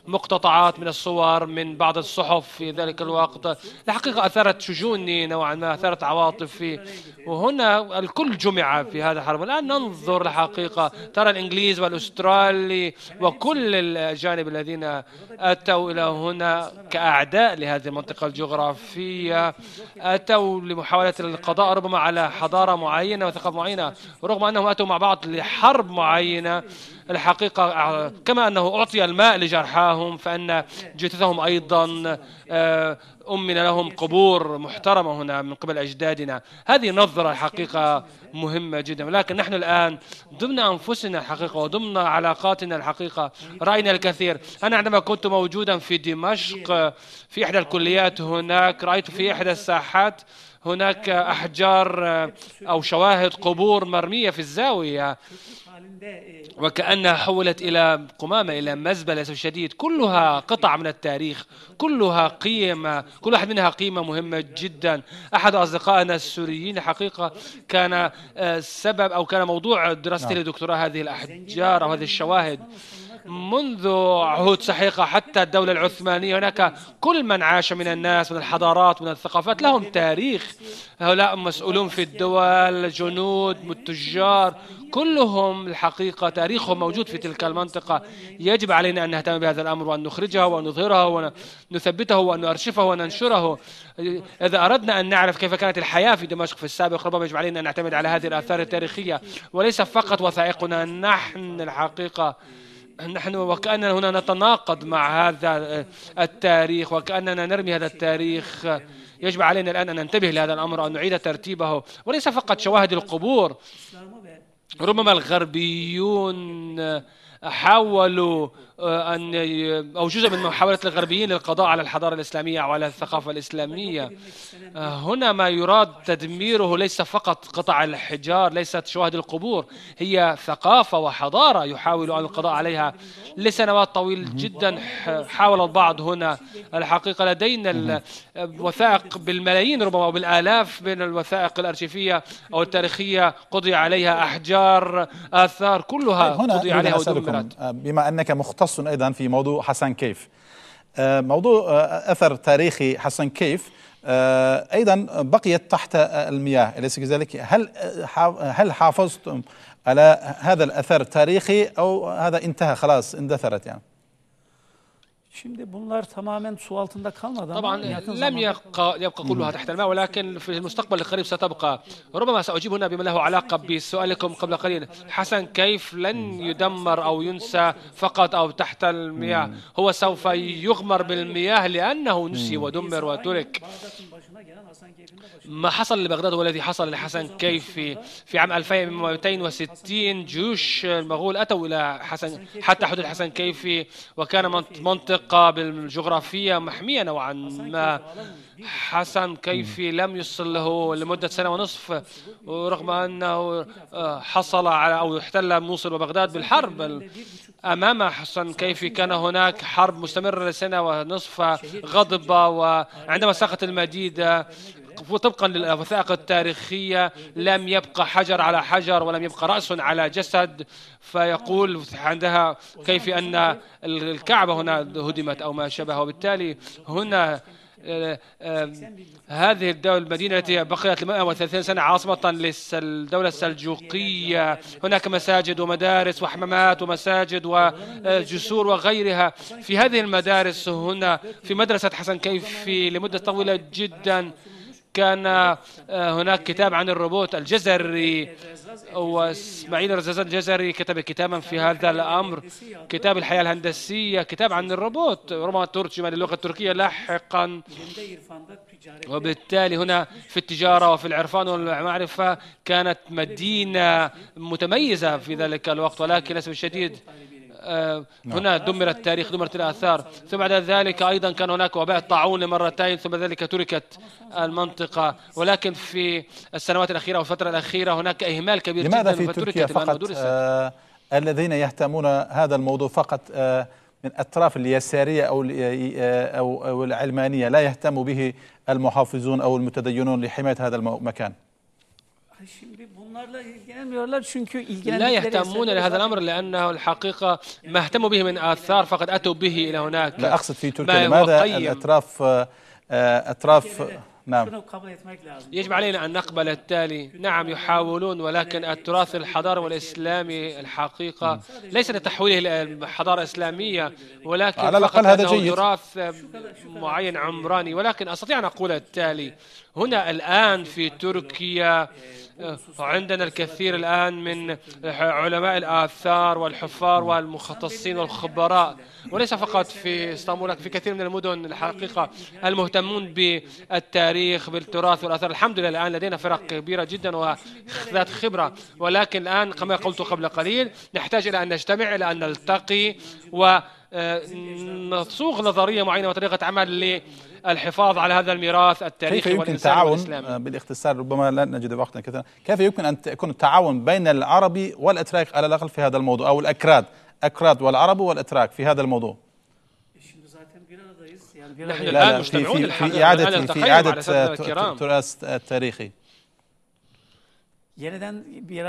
مقتطعات من الصور من بعض الصحف في ذلك الوقت الحقيقة أثارت شجوني نوعا ما أثارت عواطفي وهنا الكل جمع في هذا الحرب الآن ننظر الحقيقة ترى الإنجليز والأسترالي وكل الأجانب الذين أتوا إلى هنا كأعداء لهذه هذه المنطقة الجغرافية أتوا لمحاولة القضاء ربما على حضارة معينة وثقافة معينة رغم أنهم أتوا مع بعض لحرب معينة الحقيقة آه، كما أنه أعطي الماء لجرحاهم فأن جثثهم أيضا آه، أمن لهم قبور محترمة هنا من قبل أجدادنا هذه نظرة الحقيقة مهمة جدا ولكن نحن الآن ضمن أنفسنا الحقيقة وضمن علاقاتنا الحقيقة رأينا الكثير أنا عندما كنت موجودا في دمشق في إحدى الكليات هناك رأيت في إحدى الساحات هناك أحجار آه، أو شواهد قبور مرمية في الزاوية إيه. وكأنها حولت إلى قمامة إلى مزبلة شديد كلها قطع من التاريخ كلها قيمة كل واحد منها قيمة مهمة جدا أحد أصدقائنا السوريين حقيقة كان آه، سبب أو كان موضوع دراسته نعم. لدكتوراه هذه الأحجار أو هذه الشواهد منذ عهود سحيقة حتى الدولة العثمانية هناك كل من عاش من الناس من الحضارات من الثقافات لهم تاريخ هؤلاء مسؤولون في الدول جنود تجار كلهم الحقيقة تاريخهم موجود في تلك المنطقة يجب علينا أن نهتم بهذا الأمر وأن نخرجه وأن نظهره ونثبته وأن نرشفه وننشره إذا أردنا أن نعرف كيف كانت الحياة في دمشق في السابق ربما يجب علينا أن نعتمد على هذه الآثار التاريخية وليس فقط وثائقنا نحن الحقيقة نحن وكأننا هنا نتناقض مع هذا التاريخ وكأننا نرمي هذا التاريخ يجب علينا الآن أن ننتبه لهذا الأمر وأن نعيد ترتيبه وليس فقط شواهد القبور ربما الغربيون حاولوا آه، أن أو جزء من محاولة الغربيين للقضاء على الحضارة الإسلامية وعلى الثقافة الإسلامية آه، هنا ما يراد تدميره ليس فقط قطع الحجار ليست شواهد القبور هي ثقافة وحضارة يحاول أن القضاء عليها لسنوات طويلة جدا حاول البعض هنا الحقيقة لدينا الوثائق بالملايين ربما أو بالآلاف من الوثائق الأرشيفية أو التاريخية قضي عليها أحجار آثار كلها قضي عليها ودمرت آه، بما أنك مختص تحصن أيضا في موضوع حسن كيف آه، موضوع آه، أثر تاريخي حسن كيف آه، أيضا بقيت تحت المياه أليس كذلك هل هل حافظتم على هذا الأثر التاريخي أو هذا انتهى خلاص اندثرت يعني Şimdi bunlar tamamen su altında kalmadı طبعا لم يبقى يبقى كلها تحت الماء ولكن في المستقبل القريب ستبقى ربما سأجيب هنا بما له علاقة بسؤالكم قبل قليل حسن كيف لن hmm. يدمر أو ينسى فقط أو تحت المياه hmm. هو سوف يغمر بالمياه لأنه نسي hmm. ودمر وترك ما حصل لبغداد هو الذي حصل لحسن كيف في, في عام 2260 جيوش المغول أتوا إلى حسن حتى حدود حسن كيفي وكان منطق القابل الجغرافية محمية نوعا ما حسن كيفي لم يصل له لمدة سنة ونصف رغم أنه آه، حصل على أو احتل موصل وبغداد بالحرب أمام حسن كيفي كان هناك حرب مستمرة لسنة ونصف غضب وعندما سقط المديدة وطبقا للوثائق التاريخية لم يبقى حجر على حجر ولم يبقى رأس على جسد فيقول عندها كيف أن الكعبة هنا هدمت أو ما شابه وبالتالي هنا آه، آه، هذه الدولة المدينة التي بقيت 130 سنة عاصمة للدولة السلجوقية هناك مساجد ومدارس وحمامات ومساجد وجسور وغيرها في هذه المدارس هنا في مدرسة حسن كيفي لمدة طويلة جدا كان آه، هناك كتاب عن الروبوت الجزري واسماعيل رزازان الجزري كتب كتابا في هذا الأمر كتاب الحياة الهندسية كتاب عن الروبوت ربما ترجم للغة التركية لاحقا وبالتالي هنا في التجارة وفي العرفان والمعرفة كانت مدينة متميزة في ذلك الوقت ولكن للأسف الشديد آه، هنا دمر التاريخ دمرت الآثار ثم بعد ذلك أيضا كان هناك وباء الطاعون لمرتين ثم ذلك تركت المنطقة ولكن في السنوات الأخيرة والفترة الأخيرة هناك إهمال كبير لماذا جدا في تركيا فقط آه الذين يهتمون هذا الموضوع فقط آه من أطراف اليسارية أو آه، آه، أو العلمانية لا يهتم به المحافظون أو المتدينون لحماية هذا المكان Şimdi bunlarla ilgilenmiyorlar çünkü لا يهتمون لهذا الأمر لأنه الحقيقة ما اهتموا به من آثار فقد أتوا به إلى هناك لا أقصد في تركيا لماذا الأطراف آه، أطراف نعم يجب علينا أن نقبل التالي نعم يحاولون ولكن التراث الحضاري والإسلامي الحقيقة ليس لتحويله الحضارة الإسلامية ولكن على الأقل هذا جيد تراث معين عمراني ولكن أستطيع أن أقول التالي هنا الآن في تركيا آه، عندنا الكثير الآن من علماء الآثار والحفار والمختصين والخبراء وليس فقط في اسطنبول في كثير من المدن الحقيقة المهتمون بالتاريخ بالتراث والآثار الحمد لله الآن لدينا فرق كبيرة جدا وذات خبرة ولكن الآن كما قلت قبل قليل نحتاج إلى أن نجتمع إلى أن نلتقي و آه، نصوغ نظريه معينه وطريقه عمل الحفاظ على هذا الميراث التاريخي كيف يمكن التعاون آه، بالاختصار ربما لا نجد وقتا كثيرا كيف يمكن أن يكون التعاون بين العربي والأتراك على الأقل في هذا الموضوع أو الأكراد أكراد والعرب والأتراك في هذا الموضوع نحن الآن مجتمعون في, إعادة, في إعادة التراث التاريخي yeniden bir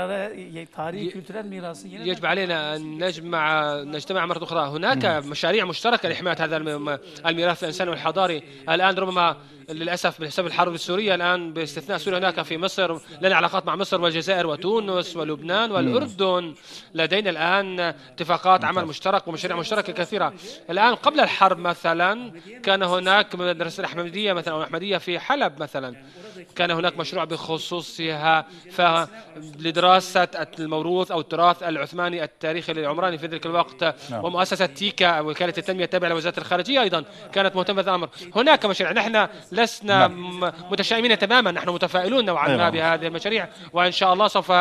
تاريخ tarihi ميراثي يجب علينا أن نجمع نجتمع مرة أخرى هناك مشاريع مشتركة لحماية هذا الميراث الإنساني والحضاري الآن ربما للأسف بسبب الحرب السورية الآن باستثناء سوريا هناك في مصر لنا علاقات مع مصر والجزائر وتونس ولبنان والأردن لدينا الآن اتفاقات عمل مشترك ومشاريع مشتركة كثيرة الآن قبل الحرب مثلا كان هناك مدرسة الأحمدية مثلا أو الأحمدية في حلب مثلا كان هناك مشروع بخصوصها فهنا لدراسة الموروث أو التراث العثماني التاريخي العمراني في ذلك الوقت نعم. ومؤسسة تيكا وكالة التنمية التابعة لوزارة الخارجية أيضا كانت مهتمة بهذا الأمر هناك مشاريع نحن لسنا نعم. متشائمين تماما نحن متفائلون نوعا أيوة. ما بهذه المشاريع وإن شاء الله سوف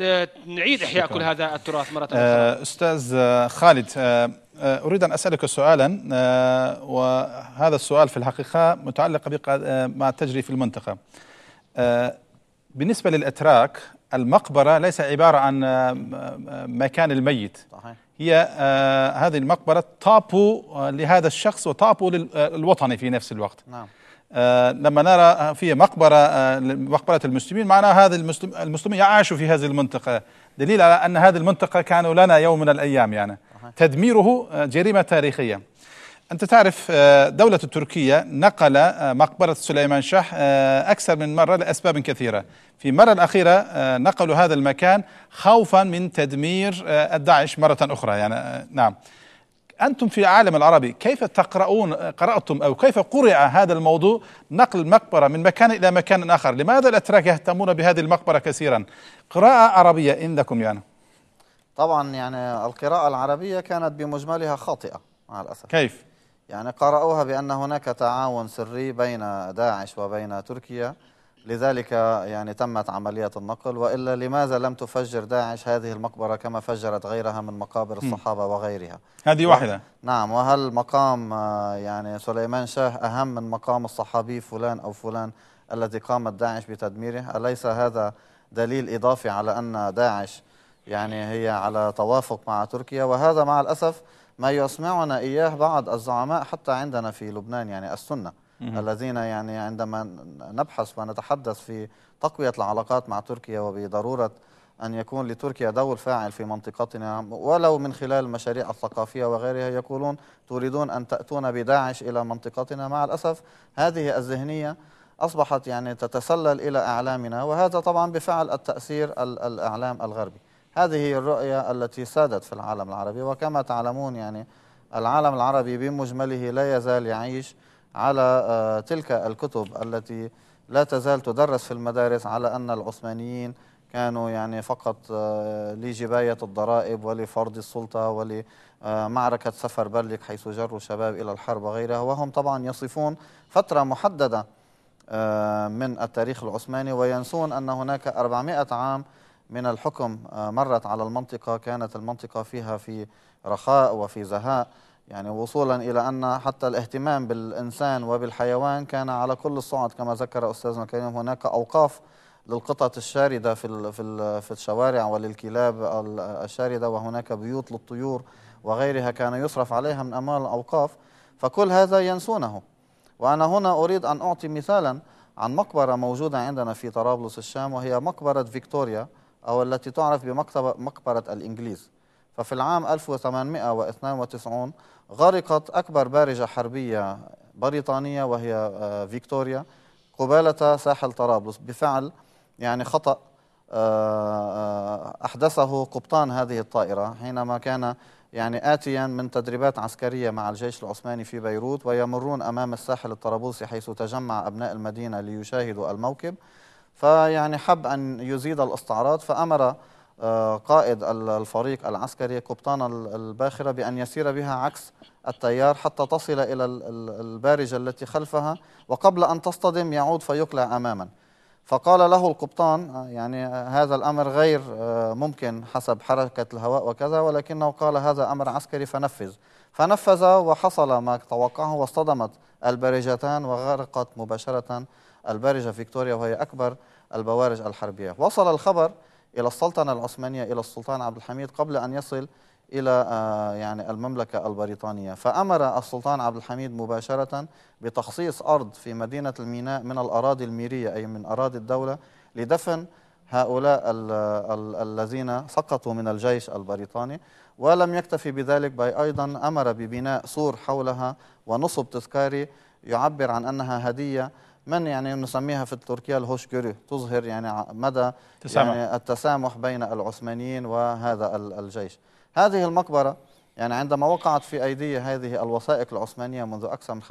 آه، نعيد إحياء كل هذا التراث مرة أخرى آه، أستاذ خالد آه، أريد أن أسألك سؤالا وهذا السؤال في الحقيقة متعلق بما تجري في المنطقة بالنسبة للأتراك المقبرة ليس عبارة عن آه، آه، مكان الميت صحيح. هي آه، هذه المقبرة طابو لهذا الشخص وطابو للوطن في نفس الوقت نعم. لما نرى في مقبرة مقبرة المسلمين معناها هذا المسلم المسلمين عاشوا في هذه المنطقة دليل على أن هذه المنطقة كانوا لنا يوم من الأيام يعني تدميره جريمة تاريخية أنت تعرف آه، دولة التركية نقل آه، مقبرة سليمان شاه آه، أكثر من مرة لأسباب كثيرة في المرة الأخيرة نقلوا هذا المكان خوفا من تدمير الداعش مرة أخرى يعني نعم أنتم في العالم العربي كيف تقرؤون قرأتم أو كيف قرأ هذا الموضوع نقل المقبرة من مكان إلى مكان آخر لماذا الأتراك يهتمون بهذه المقبرة كثيرا قراءة عربية عندكم يعني طبعا يعني القراءة العربية كانت بمجملها خاطئة مع الأسف كيف؟ يعني قرأوها بأن هناك تعاون سري بين داعش وبين تركيا لذلك يعني تمت عملية النقل وإلا لماذا لم تفجر داعش هذه المقبرة كما فجرت غيرها من مقابر الصحابة وغيرها هذه واحدة نعم وهل مقام آه، يعني سليمان شاه أهم من مقام الصحابي فلان أو فلان الذي قامت داعش بتدميره أليس هذا دليل إضافي على أن داعش يعني هي على توافق مع تركيا وهذا مع الأسف ما يسمعنا إياه بعض الزعماء حتى عندنا في لبنان يعني السنة الذين يعني عندما نبحث ونتحدث في تقوية العلاقات مع تركيا وبضرورة أن يكون لتركيا دور فاعل في منطقتنا ولو من خلال المشاريع الثقافية وغيرها يقولون تريدون أن تأتون بداعش إلى منطقتنا مع الأسف هذه الذهنية أصبحت يعني تتسلل إلى أعلامنا وهذا طبعا بفعل التأثير الإعلام الغربي هذه هي الرؤية التي سادت في العالم العربي وكما تعلمون يعني العالم العربي بمجمله لا يزال يعيش على آه، تلك الكتب التي لا تزال تدرس في المدارس على أن العثمانيين كانوا يعني فقط آه، لجباية الضرائب ولفرض السلطة ولمعركة سفر برلك حيث جروا الشباب إلى الحرب وغيرها وهم طبعا يصفون فترة محددة آه، من التاريخ العثماني وينسون أن هناك 400 عام من الحكم آه، مرت على المنطقة كانت المنطقة فيها في رخاء وفي زهاء يعني وصولا إلى أن حتى الاهتمام بالإنسان وبالحيوان كان على كل الصعد كما ذكر أستاذنا الكريم هناك أوقاف للقطط الشاردة في في في الشوارع وللكلاب الشاردة وهناك بيوت للطيور وغيرها كان يصرف عليها من أموال الأوقاف فكل هذا ينسونه وأنا هنا أريد أن أعطي مثالا عن مقبرة موجودة عندنا في طرابلس الشام وهي مقبرة فيكتوريا أو التي تعرف بمقبرة الإنجليز ففي العام 1892 غرقت أكبر بارجة حربية بريطانية وهي آه، فيكتوريا قبالة ساحل طرابلس بفعل يعني خطأ آه، آه، أحدثه قبطان هذه الطائرة حينما كان يعني آتيا من تدريبات عسكرية مع الجيش العثماني في بيروت ويمرون أمام الساحل الطرابلسي حيث تجمع أبناء المدينة ليشاهدوا الموكب فيعني حب أن يزيد الاستعراض فأمر آه، قائد الفريق العسكري قبطان الباخرة بأن يسير بها عكس التيار حتى تصل إلى البارجة التي خلفها وقبل أن تصطدم يعود فيقلع أماما فقال له القبطان آه، يعني آه، هذا الأمر غير ممكن حسب حركة الهواء وكذا ولكنه قال هذا أمر عسكري فنفذ فنفذ وحصل ما توقعه واصطدمت البارجتان وغرقت مباشرة البارجة فيكتوريا وهي أكبر البوارج الحربية وصل الخبر إلى السلطنة العثمانية إلى السلطان عبد الحميد قبل أن يصل إلى آه، يعني المملكة البريطانية فأمر السلطان عبد الحميد مباشرة بتخصيص أرض في مدينة الميناء من الأراضي الميرية أي من أراضي الدولة لدفن هؤلاء الذين سقطوا من الجيش البريطاني ولم يكتفي بذلك بل أيضا أمر ببناء سور حولها ونصب تذكاري يعبر عن أنها هدية من يعني نسميها في تركيا الهوشجري تظهر يعني مدى تسامح. يعني التسامح بين العثمانيين وهذا الجيش هذه المقبرة يعني عندما وقعت في أيدي هذه الوثائق العثمانية منذ أكثر من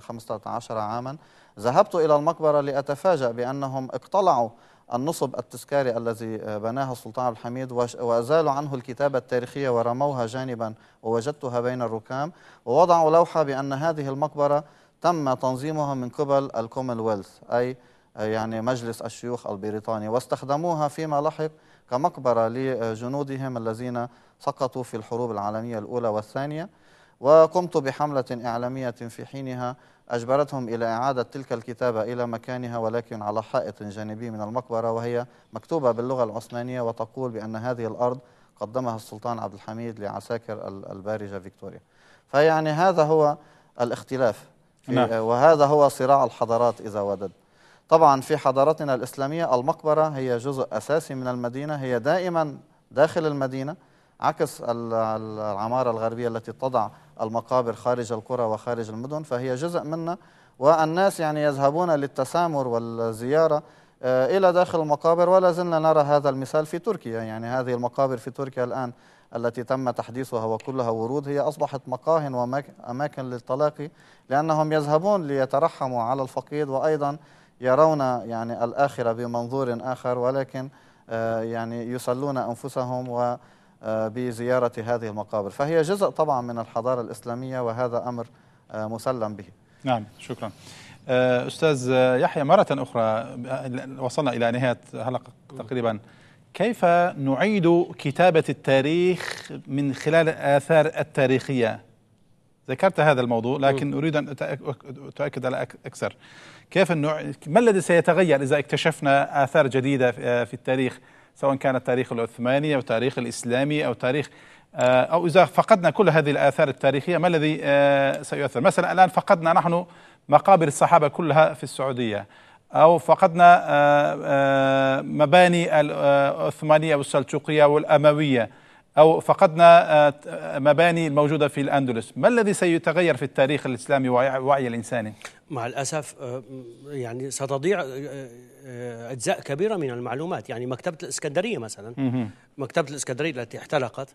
15 عاما ذهبت إلى المقبرة لأتفاجأ بأنهم اقتلعوا النصب التذكاري الذي بناه السلطان عبد الحميد وازالوا عنه الكتابه التاريخيه ورموها جانبا ووجدتها بين الركام ووضعوا لوحه بان هذه المقبره تم تنظيمها من قبل الكومنولث أي يعني مجلس الشيوخ البريطاني واستخدموها فيما لحق كمقبرة لجنودهم الذين سقطوا في الحروب العالمية الأولى والثانية وقمت بحملة إعلامية في حينها أجبرتهم إلى إعادة تلك الكتابة إلى مكانها ولكن على حائط جانبي من المقبرة وهي مكتوبة باللغة العثمانية وتقول بأن هذه الأرض قدمها السلطان عبد الحميد لعساكر البارجة فيكتوريا فيعني هذا هو الاختلاف نعم. وهذا هو صراع الحضارات إذا ودد طبعا في حضارتنا الإسلامية المقبرة هي جزء أساسي من المدينة هي دائما داخل المدينة عكس العمارة الغربية التي تضع المقابر خارج القرى وخارج المدن فهي جزء منا والناس يعني يذهبون للتسامر والزيارة آه، إلى داخل المقابر ولا زلنا نرى هذا المثال في تركيا يعني هذه المقابر في تركيا الآن التي تم تحديثها وكلها ورود هي أصبحت مقاه وأماكن للتلاقي لأنهم يذهبون ليترحموا على الفقيد وأيضا يرون يعني الآخرة بمنظور آخر ولكن آه، يعني يسلون أنفسهم و آه، بزيارة هذه المقابر فهي جزء طبعا من الحضارة الإسلامية وهذا أمر آه، مسلم به نعم شكرا أستاذ يحيى مرة أخرى وصلنا إلى نهاية حلقة تقريبا كيف نعيد كتابة التاريخ من خلال الآثار التاريخية؟ ذكرت هذا الموضوع لكن أريد أن أتأكد على أكثر كيف النوع ما الذي سيتغير إذا اكتشفنا آثار جديدة في التاريخ سواء كان التاريخ العثماني أو التاريخ الإسلامي أو تاريخ آه، أو إذا فقدنا كل هذه الآثار التاريخية ما الذي آه، سيؤثر مثلا الآن فقدنا نحن مقابر الصحابة كلها في السعودية أو فقدنا آه، آه، مباني العثمانية والسلجوقية والأموية أو فقدنا آه، مباني الموجودة في الأندلس ما الذي سيتغير في التاريخ الإسلامي ووعي الإنساني؟ مع الأسف يعني ستضيع أجزاء كبيرة من المعلومات يعني مكتبة الإسكندرية مثلا مكتبة الإسكندرية التي احتلقت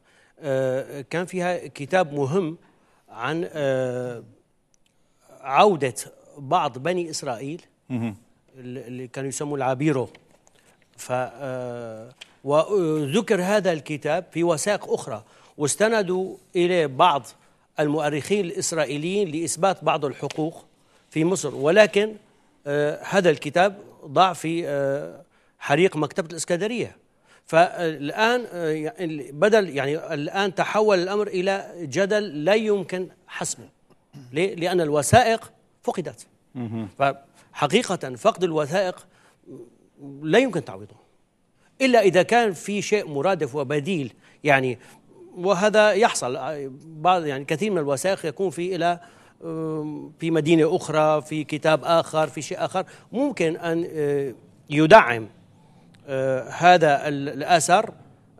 كان فيها كتاب مهم عن عودة بعض بني إسرائيل اللي كانوا يسموا العابيرو ف آه، وذكر هذا الكتاب في وثائق أخرى واستندوا إليه بعض المؤرخين الإسرائيليين لإثبات بعض الحقوق في مصر ولكن آه، هذا الكتاب ضاع في آه، حريق مكتبة الإسكندرية فالآن يعني بدل يعني الآن تحول الأمر إلى جدل لا يمكن حسمه ليه؟ لأن الوثائق فقدت حقيقة فقد الوثائق لا يمكن تعويضه إلا إذا كان في شيء مرادف وبديل يعني وهذا يحصل بعض يعني كثير من الوثائق يكون في إلى في مدينة أخرى في كتاب آخر في شيء آخر ممكن أن آه، يدعم آه، هذا الأثر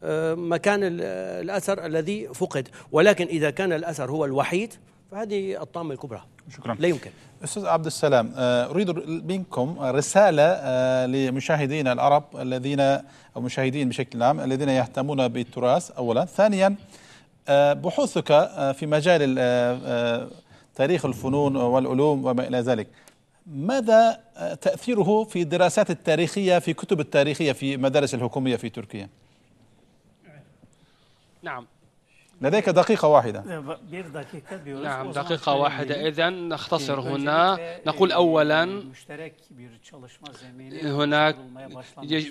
آه، مكان الأثر الذي فقد ولكن إذا كان الأثر هو الوحيد فهذه الطامة الكبرى شكرا لا يمكن استاذ عبد السلام آه، اريد منكم رساله آه، لمشاهدينا العرب الذين او مشاهدين بشكل عام الذين يهتمون بالتراث اولا ثانيا آه، بحوثك في مجال تاريخ الفنون والعلوم وما الى ذلك ماذا تاثيره في الدراسات التاريخيه في كتب التاريخيه في مدارس الحكوميه في تركيا نعم لديك دقيقة واحدة نعم دقيقة واحدة يعني إذا نختصر هنا نقول أولا يعني هناك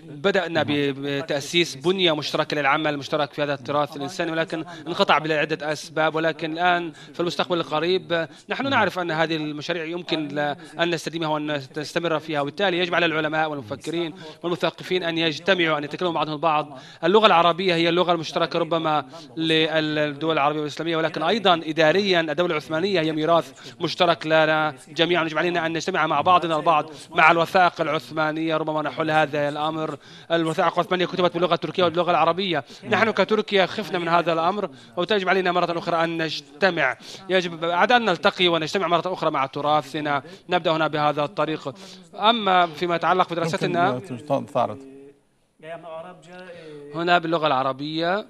بدأنا نعم. بتأسيس بنية مشتركة للعمل المشترك في هذا التراث الإنساني ولكن انقطع لعدة أسباب ولكن الآن في المستقبل القريب نحن نعم. نعرف أن هذه المشاريع يمكن آه، نعم. أن نستديمها وأن نستمر فيها وبالتالي يجب على العلماء والمفكرين والمثقفين أن يجتمعوا أن يتكلموا بعضهم البعض اللغة العربية هي اللغة المشتركة ربما لل الدول العربية والإسلامية ولكن أيضا إداريا الدولة العثمانية هي ميراث مشترك لنا جميعا يجب علينا أن نجتمع مع بعضنا البعض مع الوثائق العثمانية ربما نحل هذا الأمر الوثائق العثمانية كتبت باللغة التركية واللغة العربية نحن كتركيا خفنا من هذا الأمر وتجب علينا مرة أخرى أن نجتمع يجب عاد أن نلتقي ونجتمع مرة أخرى مع تراثنا نبدأ هنا بهذا الطريق أما فيما يتعلق بدراستنا هنا باللغة العربية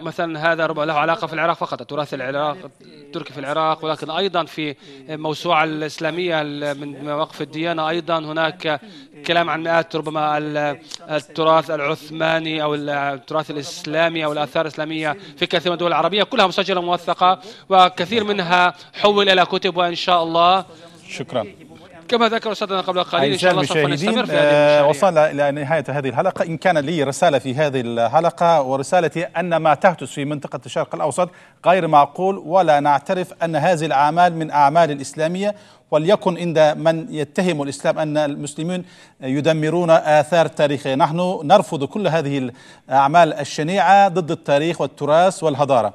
مثلا هذا ربما له علاقه في العراق فقط التراث العراق التركي في العراق ولكن ايضا في موسوعه الاسلاميه من مواقف الديانه ايضا هناك كلام عن مئات ربما التراث العثماني او التراث الاسلامي او الاثار الاسلاميه في كثير من الدول العربيه كلها مسجله موثقه وكثير منها حول الى كتب وان شاء الله شكرا كما ذكر أستاذنا قبل قليل إن شاء الله سوف نستمر في آه، هذه وصلنا إلى نهاية هذه الحلقة إن كان لي رسالة في هذه الحلقة ورسالتي أن ما تحدث في منطقة الشرق الأوسط غير معقول ولا نعترف أن هذه الأعمال من أعمال الإسلامية وليكن عند من يتهم الإسلام أن المسلمين يدمرون آثار تاريخية نحن نرفض كل هذه الأعمال الشنيعة ضد التاريخ والتراث والحضاره.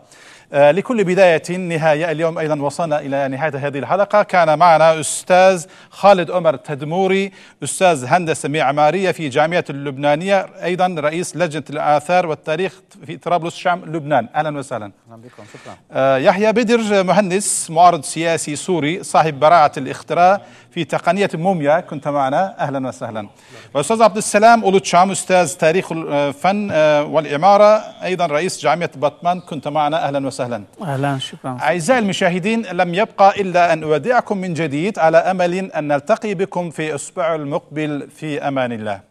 آه، لكل بداية نهاية اليوم أيضا وصلنا إلى نهاية هذه الحلقة كان معنا أستاذ خالد عمر تدموري أستاذ هندسة معمارية في جامعة اللبنانية أيضا رئيس لجنة الآثار والتاريخ في طرابلس شام لبنان أهلا وسهلا أهلا بكم شكرا آه، يحيى بدر مهندس معارض سياسي سوري صاحب براعة الاختراع في تقنية موميا كنت معنا أهلا وسهلا الأستاذ عبد السلام أولوتشام أستاذ تاريخ الفن آه، والإمارة أيضا رئيس جامعة باتمان كنت معنا أهلا وسهلا أهلا شكرا أعزائي المشاهدين لم يبقى إلا أن أودعكم من جديد على أمل أن نلتقي بكم في أسبوع المقبل في أمان الله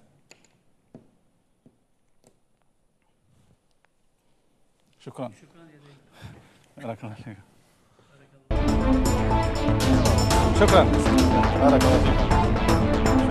شكرا شكرا بارك الله فيك شكرا بارك الله فيك